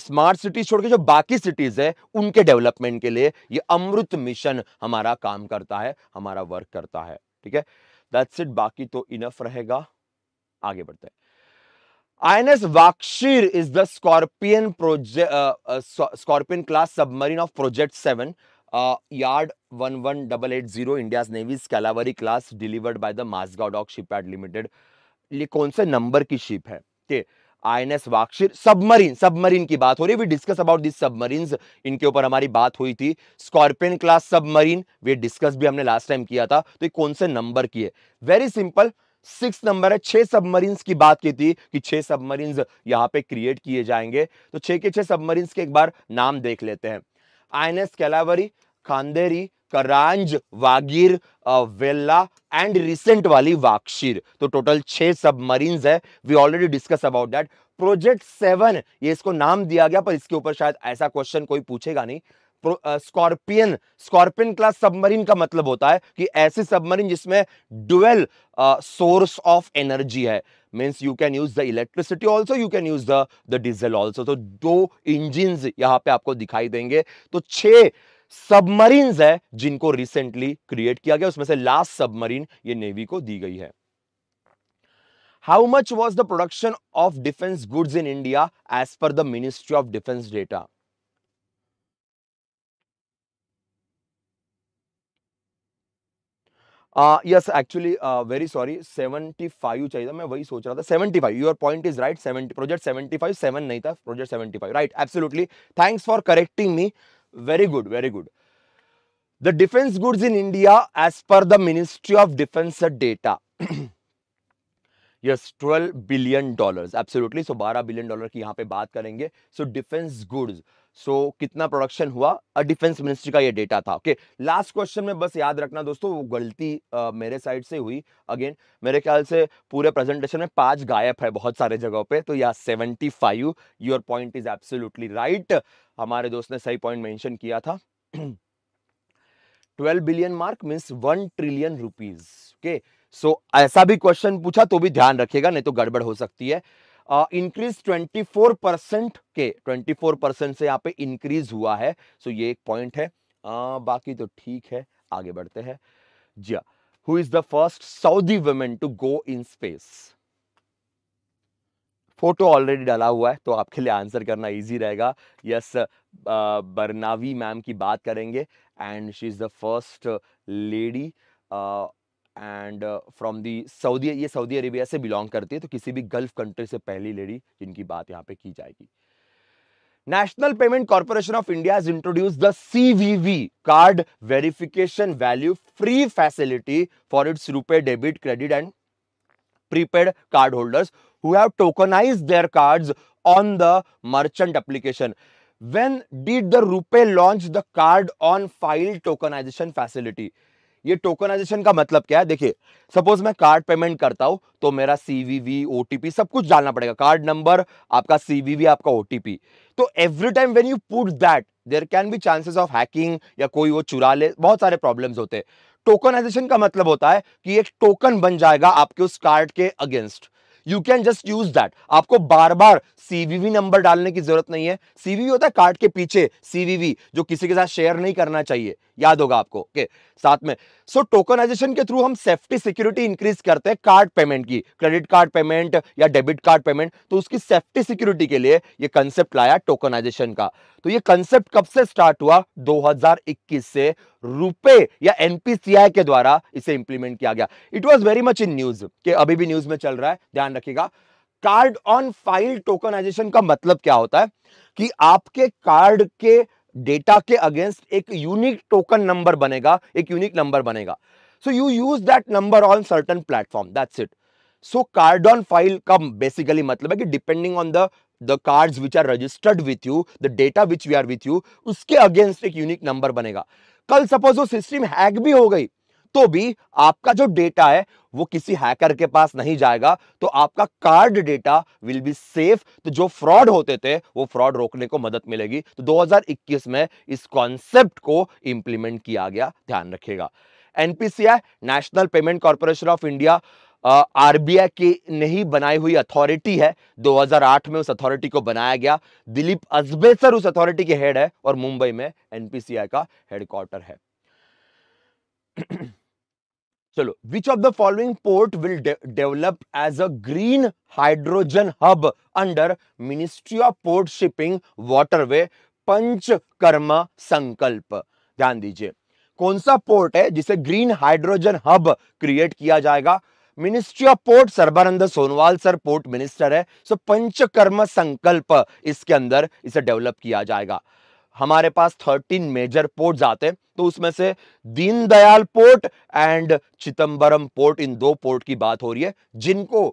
स्मार्ट सिटीज छोड़ के जो बाकी सिटीज है उनके डेवलपमेंट के लिए ये अमृत मिशन हमारा काम करता है हमारा वर्क करता है ठीक है दैट्स इट बाकी तो इनफ रहेगा आगे बढ़ते हैं INS Vakshir is the Scorpion project, Scorpion uh, Scorpion class submarine of Project yard one one double eight zero India's navy Kalvari class delivered by the Mazagon dock ship yard limited ये कौन से नंबर की शिप है के I N S Vagsheer submarine submarine की बात हो रही है we discuss about this submarine इनके ऊपर हमारी बात हुई थी Scorpion class submarine we discuss भी हमने लास्ट टाइम किया था तो ये कौन से नंबर की है वेरी सिंपल सिक्स नंबर है छह सबमरीन की बात की थी कि छह सबमरीन यहाँ पे क्रिएट किए जाएंगे तो छह के छह सबमरीन के एक बार नाम देख लेते हैं I N S Kalvari Khanderi Karanj Vagir Vela and recent वाली वाक्शीर तो टोटल छह सबमरीन है we already discuss about that project seven ये इसको नाम दिया गया पर इसके ऊपर शायद ऐसा क्वेश्चन कोई पूछेगा नहीं स्कॉर्पियन स्कॉर्पियन क्लास सबमरीन का मतलब होता है कि ऐसी सबमरीन जिसमें डुअल सोर्स ऑफ एनर्जी है means you can use the electricity also you can use the diesel also तो दो इंजिन यहां पे आपको दिखाई देंगे तो छह सबमरीन है जिनको रिसेंटली क्रिएट किया गया उसमें से लास्ट सबमरीन ये नेवी को दी गई है how much was the production of defence goods in India as per the ministry of defence data yes actually very sorry seventy five चाहिए था मैं वही सोच रहा था five your point is right seventy project seventy five seven नहीं था project seventy five right absolutely thanks for correcting me very good very good the defence goods in India as per the ministry of defence data yes twelve billion dollar absolutely so बारह billion dollar की यहां पे बात करेंगे so defence goods so so, कितना production हुआ defence ministry का ये डेटा था ओके लास्ट क्वेश्चन में बस याद रखना दोस्तों वो गलती uh, मेरे साइड से हुई अगेन मेरे ख्याल से पूरे प्रेजेंटेशन में पांच गायब है बहुत सारे जगहों पे तो या seventy five your point is absolutely right हमारे दोस्त ने सही पॉइंट मेंशन किया था twelve billion mark means one trillion rupees okay so ऐसा भी क्वेश्चन पूछा तो भी ध्यान रखिएगा नहीं तो गड़बड़ हो सकती है इंक्रीज 24 परसेंट के 24 परसेंट से यहाँ पे इंक्रीज हुआ है सो ये एक पॉइंट है आ, बाकी तो ठीक है आगे बढ़ते हैं जी who is the first Saudi women to go in space photo already डाला हुआ है तो आपके लिए आंसर करना इजी रहेगा यस बरनावी मैम की बात करेंगे and she is the first lady and from the Saudi ये सऊदी अरेबिया से बिलोंग करती है तो किसी भी गल्फ कंट्री से पहली लेडी जिनकी बात यहाँ पे की जाएगी national payment corporation of India is introduce the CVV card verification value free facility for its RuPay debit credit and prepaid card holders who have tokenise their cards on the merchant application when did the Rupee launch the card on file tokenisation facility ये tokenisation का मतलब क्या है देखिए suppose मैं card payment करता हूं तो मेरा सीवीवी ओटीपी सब कुछ डालना पड़ेगा कार्ड नंबर आपका सीवीवी आपका ओटीपी तो every time when you put that there can be chances of hacking या कोई वो चुरा ले बहुत सारे प्रॉब्लम्स होते हैं टोकनाइजेशन का मतलब होता है कि एक टोकन बन जाएगा आपके उस कार्ड के against you can just use that आपको बार बार सीवीवी नंबर डालने की जरूरत नहीं है सीवीवी होता है कार्ड के पीछे सीवीवी जो किसी के साथ शेयर नहीं करना चाहिए याद होगा आपको के साथ में सो so, टोकनाइजेशन के थ्रू हम सेफ्टी सिक्योरिटी इंक्रीज करते हैं कार्ड पेमेंट की क्रेडिट कार्ड पेमेंट या डेबिट कार्ड पेमेंट तो उसकी सेफ्टी सिक्योरिटी के लिए ये कंसेप्ट लाया टोकनाइजेशन का तो ये कंसेप्ट कब से स्टार्ट हुआ 2021 से रुपए या एनपीसीआई के द्वारा इसे इंप्लीमेंट किया गया it was very much in news के अभी भी न्यूज में चल रहा है ध्यान रखिएगा कार्ड ऑन फाइल टोकनाइजेशन का मतलब क्या होता है कि आपके कार्ड के डेटा के अगेंस्ट एक यूनिक टोकन नंबर बनेगा एक यूनिक नंबर बनेगा so you use that number on certain platform that's it so card on file का बेसिकली मतलब है कि depending on the the cards which are registered with you the data which we are with you उसके against एक unique number बनेगा कल suppose वो system hack भी हो गई तो भी आपका जो डेटा है वो किसी हैकर के पास नहीं जाएगा तो आपका card data will be safe तो जो फ्रॉड होते थे वो फ्रॉड रोकने को मदद मिलेगी तो 2021 में इस कॉन्सेप्ट को इंप्लीमेंट किया गया ध्यान रखिएगा NPCI national payment corporation of India RBI की नहीं बनाई हुई अथॉरिटी है 2008 में उस अथॉरिटी को बनाया गया दिलीप अजबेसर उस अथॉरिटी के हेड है और मुंबई में एनपीसीआई का हेडक्वार्टर है *clears throat* चलो which of the following port will develop as a green hydrogen hub under ministry of port shipping way Panchkarma Sankalp ध्यान दीजिए कौन सा पोर्ट है जिसे ग्रीन हाइड्रोजन हब क्रिएट किया जाएगा ministry of port Sarbananda Sonowal sir port minister है सो पंचकर्म संकल्प इसके अंदर इसे डेवलप किया जाएगा हमारे पास 13 मेजर पोर्ट्स आते हैं तो उसमें से Deendayal port and Chidambaram port इन दो पोर्ट की बात हो रही है जिनको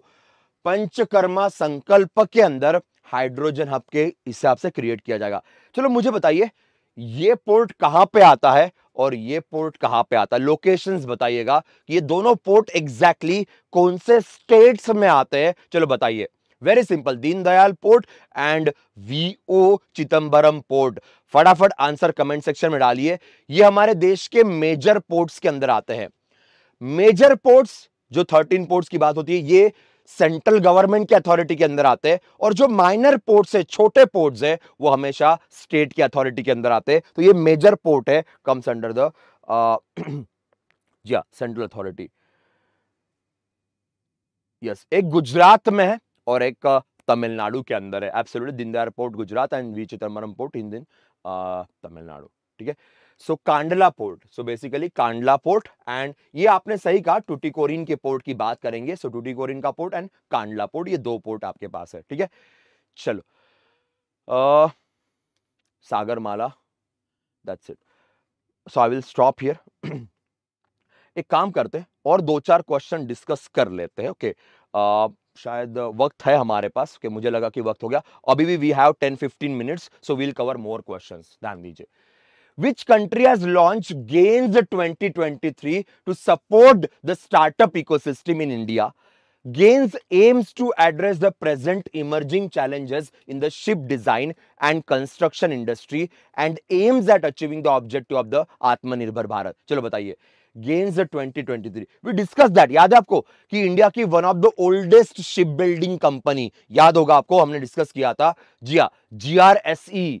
पंचकर्मा संकल्प के अंदर हाइड्रोजन हब के हिसाब से क्रिएट किया जाएगा चलो मुझे बताइए ये पोर्ट कहां पे आता है और ये पोर्ट कहां पे आता है लोकेशंस बताइएगा कि ये दोनों पोर्ट एग्जैक्टली exactly कौन से स्टेट्स में आते हैं चलो बताइए very simple Deendayal port and VO Chidambaram port फटाफट आंसर कमेंट सेक्शन में डालिए ये हमारे देश के मेजर पोर्ट्स के अंदर आते हैं मेजर पोर्ट्स जो थर्टीन पोर्ट्स की बात होती है ये सेंट्रल गवर्नमेंट की अथॉरिटी के अंदर आते हैं और जो माइनर पोर्ट्स है छोटे पोर्ट्स है वो हमेशा स्टेट की अथॉरिटी के अंदर आते हैं तो ये मेजर पोर्ट है comes under the central authority yes एक गुजरात में है और एक तमिलनाडु के अंदर है absolutely दिनदयार port Gujarat and we Chidambaram port इन दिन तमिलनाडु ठीक है सो Kandla port so basically Kandla port and ये आपने सही कहा टूटीकोरिन के पोर्ट की बात करेंगे सो so, टूटीकोरिन का पोर्ट एंड कांडला पोर्ट ये दो पोर्ट आपके पास है ठीक है चलो Sagarmala that's it so I will stop here एक काम करते हैं और दो चार क्वेश्चन डिस्कस कर लेते हैं ओके okay? शायद वक्त है हमारे पास कि मुझे लगा कि वक्त हो गया अभी भी we have ten fifteen minutes so we'll cover more questions ध्यान दीजिए which country has launch GAINS 2023 to support the startup ecosystem in India GAINS aims to address the present emerging challenges in the ship design and construction industry and aims at achieving the objective of the Atmanirbhar Bharat चलो बताइए GAINS the 2023 we discuss that याद है आपको कि India की one of the oldest ship building company याद होगा आपको हमने डिस्कस किया था जिया G R S E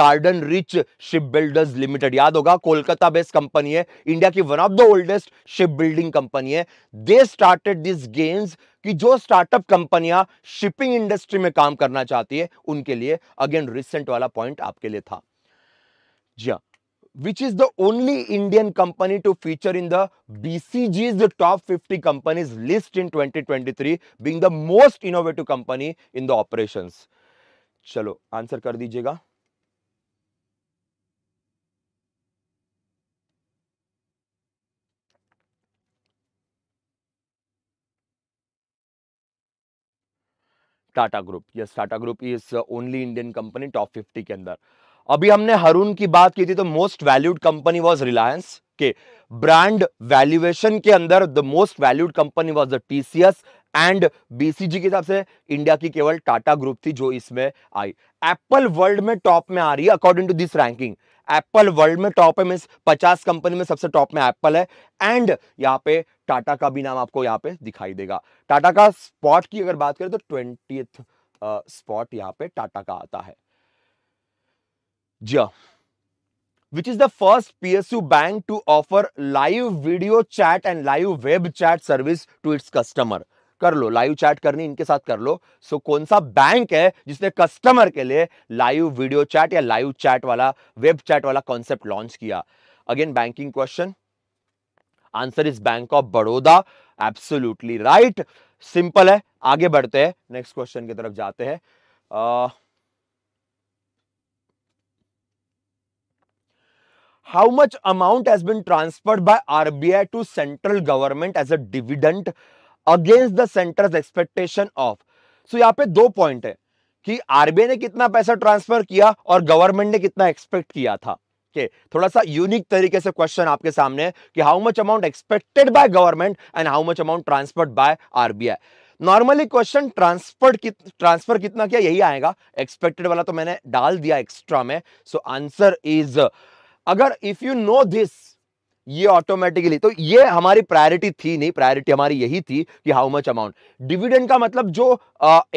garden reach ship builders limited याद होगा कोलकाता बेस्ड कंपनी है इंडिया की one of the oldest ship building company है दे स्टार्टेड दिस गेम्स कि जो स्टार्टअप कंपनियां शिपिंग इंडस्ट्री में काम करना चाहती है उनके लिए अगेन रिसेंट वाला पॉइंट आपके लिए था जी हाँ which is the only Indian company to feature in the BCG's the top 50 companies list in 2023, being the most innovative company in the operations. चलो आंसर कर दीजिएगा Tata group yes Tata group is only Indian company top 50 के अंदर अभी हमने हरून की बात की थी तो most valued company was Reliance के ब्रांड वैल्यूएशन के अंदर the most valued company was the TCS and BCG के हिसाब से इंडिया की केवल टाटा ग्रुप थी जो इसमें आई एप्पल वर्ल्ड में टॉप में आ रही है according to this ranking Apple world में टॉप है मीन पचास कंपनी में सबसे टॉप में एप्पल है एंड यहाँ पे टाटा का भी नाम आपको यहाँ पे दिखाई देगा टाटा का स्पॉट की अगर बात करें तो ट्वेंटी स्पॉट यहाँ पे टाटा का आता है Jia, which is the first PSU bank to offer live video chat and live web chat service to its customer. कर लो लाइव चैट करनी इनके साथ कर लो सो so, कौन सा बैंक है जिसने कस्टमर के लिए लाइव वीडियो चैट या लाइव चैट वाला वेब चैट वाला कॉन्सेप्ट लॉन्च किया again banking question answer is bank of Baroda absolutely right simple है आगे बढ़ते हैं नेक्स्ट क्वेश्चन की तरफ जाते हैं how much amount has been transferred by RBI to central government as a dividend against the center's expectation of so यहाँ पे दो पॉइंट है कि आरबीआई ने कितना पैसा ट्रांसफर किया और गवर्नमेंट ने कितना एक्सपेक्ट किया था के okay, थोड़ा सा यूनिक तरीके से क्वेश्चन आपके सामने है कि how much amount expected by government and how much amount transfer by RBI normally question transfer transfer कितना किया यही आएगा एक्सपेक्टेड वाला तो मैंने डाल दिया एक्स्ट्रा में सो आंसर इज अगर इफ यू नो दिस ये ऑटोमेटिकली तो ये हमारी प्रायोरिटी थी नहीं प्रायोरिटी हमारी यही थी कि हाउ मच अमाउंट डिविडेंड का मतलब जो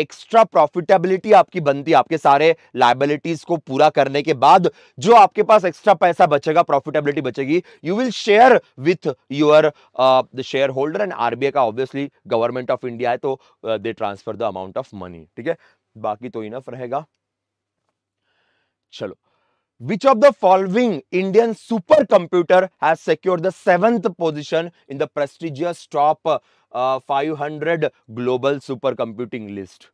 एक्स्ट्रा प्रॉफिटेबिलिटी आपकी बनती आपके सारे लाइबिलिटीज को पूरा करने के बाद जो आपके पास एक्स्ट्रा पैसा बचेगा प्रॉफिटेबिलिटी बचेगी you will share with your share holder and RBI का ऑब्वियसली गवर्नमेंट ऑफ इंडिया है तो they transfer the amount of money ठीक है बाकी तो इनफ रहेगा चलो Which of the following Indian supercomputer has secured the seventh position in the prestigious top uh, 500 global supercomputing list?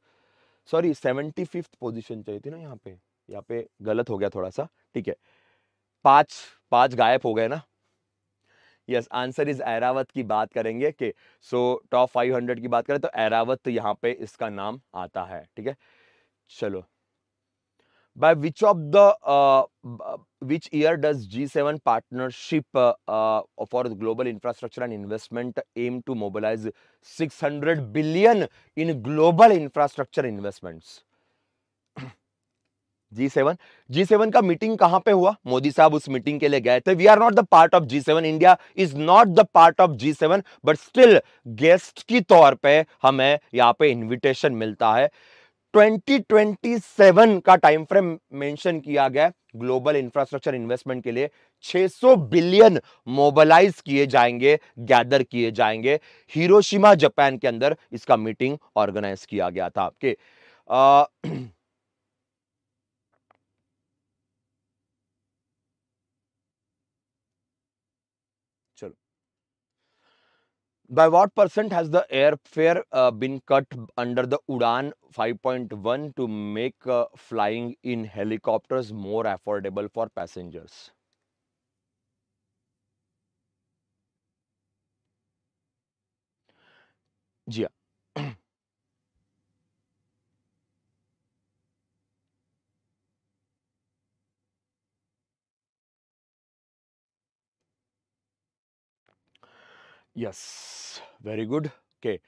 Sorry seventy fifth position चाहिए थी ना यहाँ पे यहाँ पे गलत हो गया थोड़ा सा ठीक है पांच पांच गायब हो गए ना यस आंसर इज ऐरावत की बात करेंगे कि सो टॉप 500 की बात करें तो ऐरावत यहाँ पे इसका नाम आता है ठीक है चलो by which of the uh, which year does G7 partnership uh, uh, for global infrastructure and investment aim to mobilize 600 billion in global infrastructure investments? G7 G7 का मीटिंग कहां पे हुआ मोदी साहब उस मीटिंग के लिए गए थे we are not the part of G seven India is not the part of G seven but still guest की तौर पे हमें यहाँ पे इनविटेशन मिलता है 2027 का टाइम फ्रेम मेंशन किया गया ग्लोबल इंफ्रास्ट्रक्चर इन्वेस्टमेंट के लिए 600 बिलियन मोबिलाइज किए जाएंगे गैदर किए जाएंगे हिरोशिमा जापान के अंदर इसका मीटिंग ऑर्गेनाइज किया गया था आपके आ, by what percent has the airfare uh, been cut under the Udan 5.1 to make uh, flying in helicopters more affordable for passengers? Yeah. Yes very good okay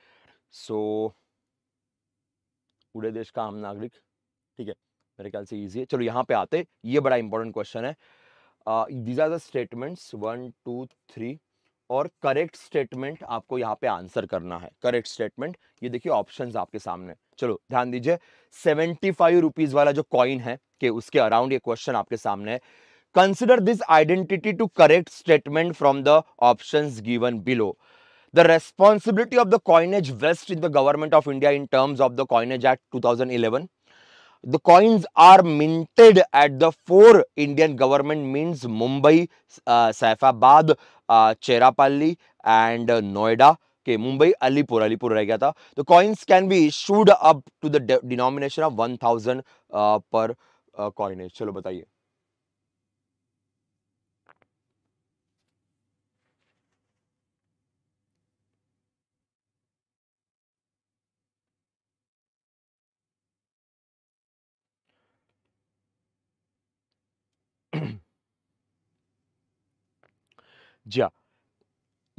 so पूरे देश का आम नागरिक ठीक है मेरे ख्याल से ईजी है चलो यहाँ पे आते ये बड़ा इंपॉर्टेंट क्वेश्चन है these are the statements one two three और करेक्ट स्टेटमेंट आपको यहाँ पे आंसर करना है करेक्ट स्टेटमेंट ये देखिए ऑप्शंस आपके सामने चलो ध्यान दीजिए सेवेंटी फाइव रुपीज वाला जो कॉइन है के उसके अराउंड ये क्वेश्चन आपके सामने है Consider this identity to correct statement from the options given below. The responsibility of the coinage vests in the government of India in terms of the Coinage Act 2011. The coins are minted at the four Indian government mints Mumbai, uh, Saifabad, uh, Cherapalli and uh, Noida. के मुंबई अलीपुर अलीपुर रह गया था तो coins can be issued up to the denomination of 1000 पर coinage चलो बताइए जिया हाँ।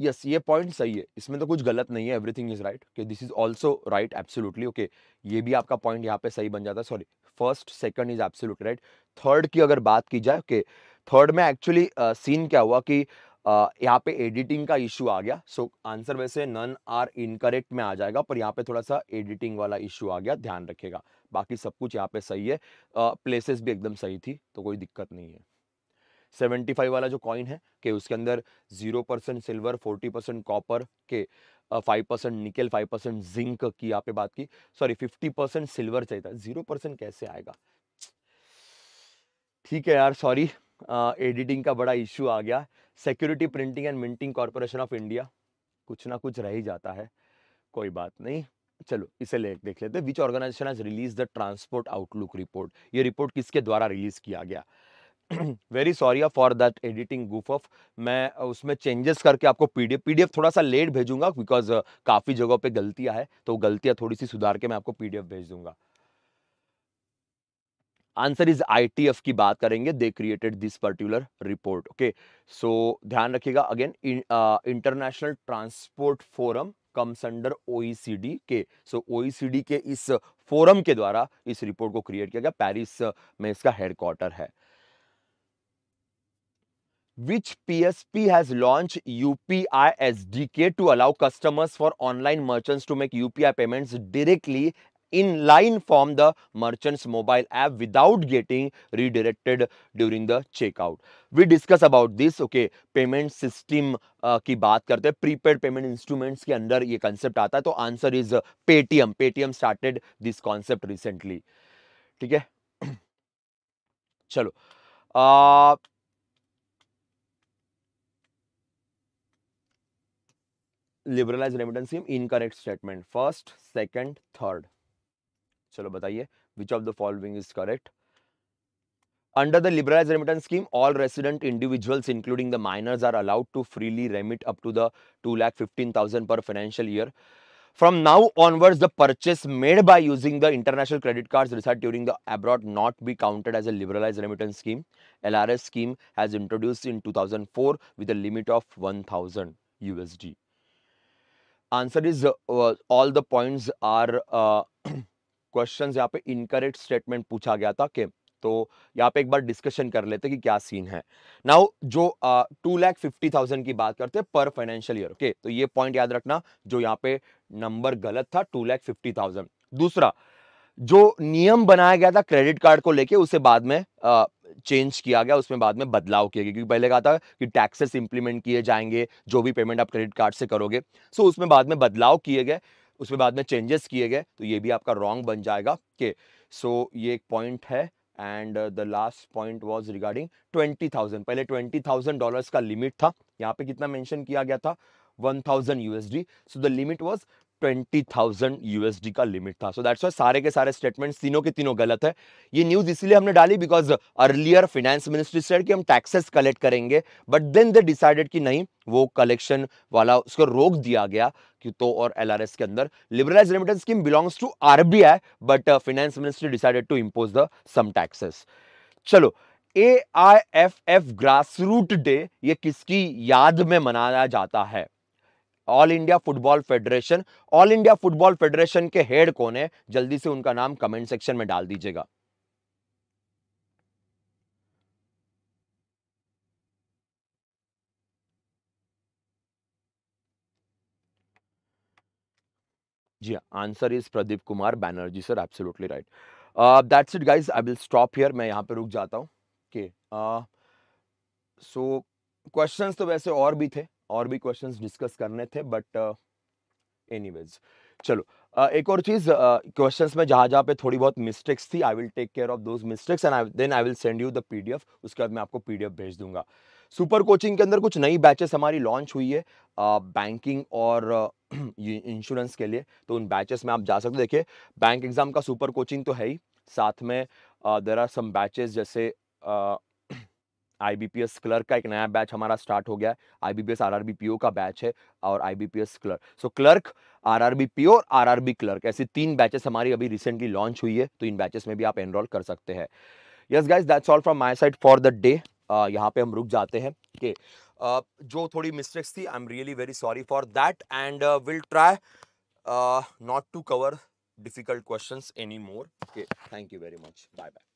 Yes ये पॉइंट सही है इसमें तो कुछ गलत नहीं है एवरीथिंग इज राइट कि this is also right absolutely okay ये भी आपका पॉइंट यहाँ पे सही बन जाता है sorry first second is absolute right third की अगर बात की जाए ओके थर्ड में एक्चुअली सीन uh, क्या हुआ कि uh, यहाँ पे एडिटिंग का इशू आ गया सो so, आंसर वैसे नन आर इनकरेक्ट में आ जाएगा पर यहाँ पे थोड़ा सा एडिटिंग वाला इशू आ गया ध्यान रखेगा बाकी सब कुछ यहाँ पे सही है प्लेसेस uh, भी एकदम सही थी तो कोई दिक्कत नहीं है सेवेंटी फाइव वाला जो कॉइन है कि उसके अंदर zero percent silver forty percent copper के five percent nickel five percent zinc की यहाँ पे बात की सॉरी फिफ्टी परसेंट सिल्वर चाहिए था जीरो परसेंट कैसे आएगा ठीक है यार सॉरी एडिटिंग का बड़ा इश्यू आ गया security printing and minting corporation of India कुछ ना कुछ रह ही जाता है कोई बात नहीं चलो इसे ले देख लेते हैं which organisation release the transport outlook report ये रिपोर्ट किसके द्वारा रिलीज किया गया very sorry for that editing goof off मैं उसमें चेंजेस करके आपको पीडीएफ पीडीएफ थोड़ा सा लेट भेजूंगा बिकॉज uh, काफ़ी जगहों पे गलतियां है तो गलतियां थोड़ी सी सुधार के मैं आपको पीडीएफ भेज दूंगा आंसर इज आईटीएफ की बात करेंगे they created this particular report okay so ध्यान रखिएगा again international transport forum comes under OECD के सो so, ओईसीडी e के इस फोरम के द्वारा इस रिपोर्ट को क्रिएट किया गया पेरिस में इसका हेडक्वार्टर है which PSP has launched UPI SDK to allow customers for online merchants to make UPI payments directly in line from the merchant's mobile app without getting redirected during the checkout. We discuss about this, okay, payment system uh, की बात करते हैं prepaid payment instruments के अंदर ये concept आता है तो answer is paytm paytm started this concept recently ठीक है चलो uh, Liberalized Remittance Scheme: Incorrect statement. First, second, third. चलो बताइए Which of the following is correct? Under the liberalized remittance scheme, all resident individuals, including the minors, are allowed to freely remit up to the two lakh fifteen thousand per financial year. From now onwards, the purchase made by using the international credit cards received during the abroad not be counted as a liberalized remittance scheme. LRS scheme has introduced in 2004 with a limit of 1,000 USD. Answer is all the points are question यहाँ पे incorrect statement पूछा गया था कि तो यहाँ पे एक बार डिस्कशन कर लेते कि क्या सीन है नाउ जो टू लैख फिफ्टी थाउजेंड की बात करते हैं पर फाइनेंशियल ईयर ओके तो ये पॉइंट याद रखना जो यहाँ पे नंबर गलत था टू लैख फिफ्टी थाउजेंड दूसरा जो नियम बनाया गया था क्रेडिट कार्ड को लेके उसे बाद में आ, चेंज किया गया उसमें बाद में बदलाव किया गया क्योंकि पहले कहा था कि टैक्सेस इंप्लीमेंट किए जाएंगे जो भी पेमेंट आप क्रेडिट कार्ड से करोगे सो so, उसमें बाद में बदलाव किए गए उसमें बाद में चेंजेस किए गए तो ये भी आपका रॉन्ग बन जाएगा के सो so, ये एक पॉइंट है and the last point was regarding twenty thousand पहले ट्वेंटी थाउजेंड डॉलर्स का लिमिट था यहाँ पे कितना मेंशन किया गया था one thousand U S D so the limit was twenty thousand USD का लिमिट था सो दैट्स वाई सारे के सारे स्टेटमेंट्स तीनों के तीनों गलत है ये न्यूज इसीलिए हमने डाली because earlier finance ministry said कि हम टैक्सेस कलेक्ट करेंगे बट देन दे डिसाइडेड कि नहीं वो कलेक्शन वाला उसको रोक दिया गया कि तो और एलआरएस के अंदर liberalise limited scheme belongs to RBI but finance ministry decided to impose the some taxes चलो A I F F grassroot day ये किसकी याद में मनाया जाता है all India football federation all India football federation के हेड कौन है जल्दी से उनका नाम कमेंट सेक्शन में डाल दीजिएगा जी answer is Pradeep Kumar Banerjee sir absolutely right that's it guys I will stop here मैं यहां पे रुक जाता हूँ सो सो क्वेश्चंस तो वैसे और भी थे और भी क्वेश्चन डिस्कस करने थे बट एनीवेज uh, चलो uh, एक और चीज क्वेश्चंस uh, में जहाँ जहाँ पे थोड़ी बहुत मिस्टेक्स थी I will take care of those mistakes and then I will send you the PDF उसके बाद मैं आपको पीडीएफ भेज दूंगा सुपर कोचिंग के अंदर कुछ नई बैचेस हमारी लॉन्च हुई है बैंकिंग uh, और इंश्योरेंस uh, *clears throat* के लिए तो उन बैचेस में आप जा सकते हो देखिए बैंक एग्जाम का सुपर कोचिंग तो है ही साथ में देर आर सम बैचेस जैसे uh, आईबीपीएस क्लर्क का एक नया बैच हमारा स्टार्ट हो गया है आईबीपीएस आरआरबीपीओ का बैच है और IBPS clerk so clerk RRB PO और आरआरबी क्लर्क ऐसी तीन बैचेस हमारी अभी रिसेंटली लॉन्च हुई है तो इन बैचेस में भी आप एनरोल कर सकते हैं yes guys that's all from my side for the day यहाँ पे हम रुक जाते हैं कि uh, जो थोड़ी मिस्टेक्स थी I am really very sorry for that and will try not to cover difficult question any more okay thank you very much bye bye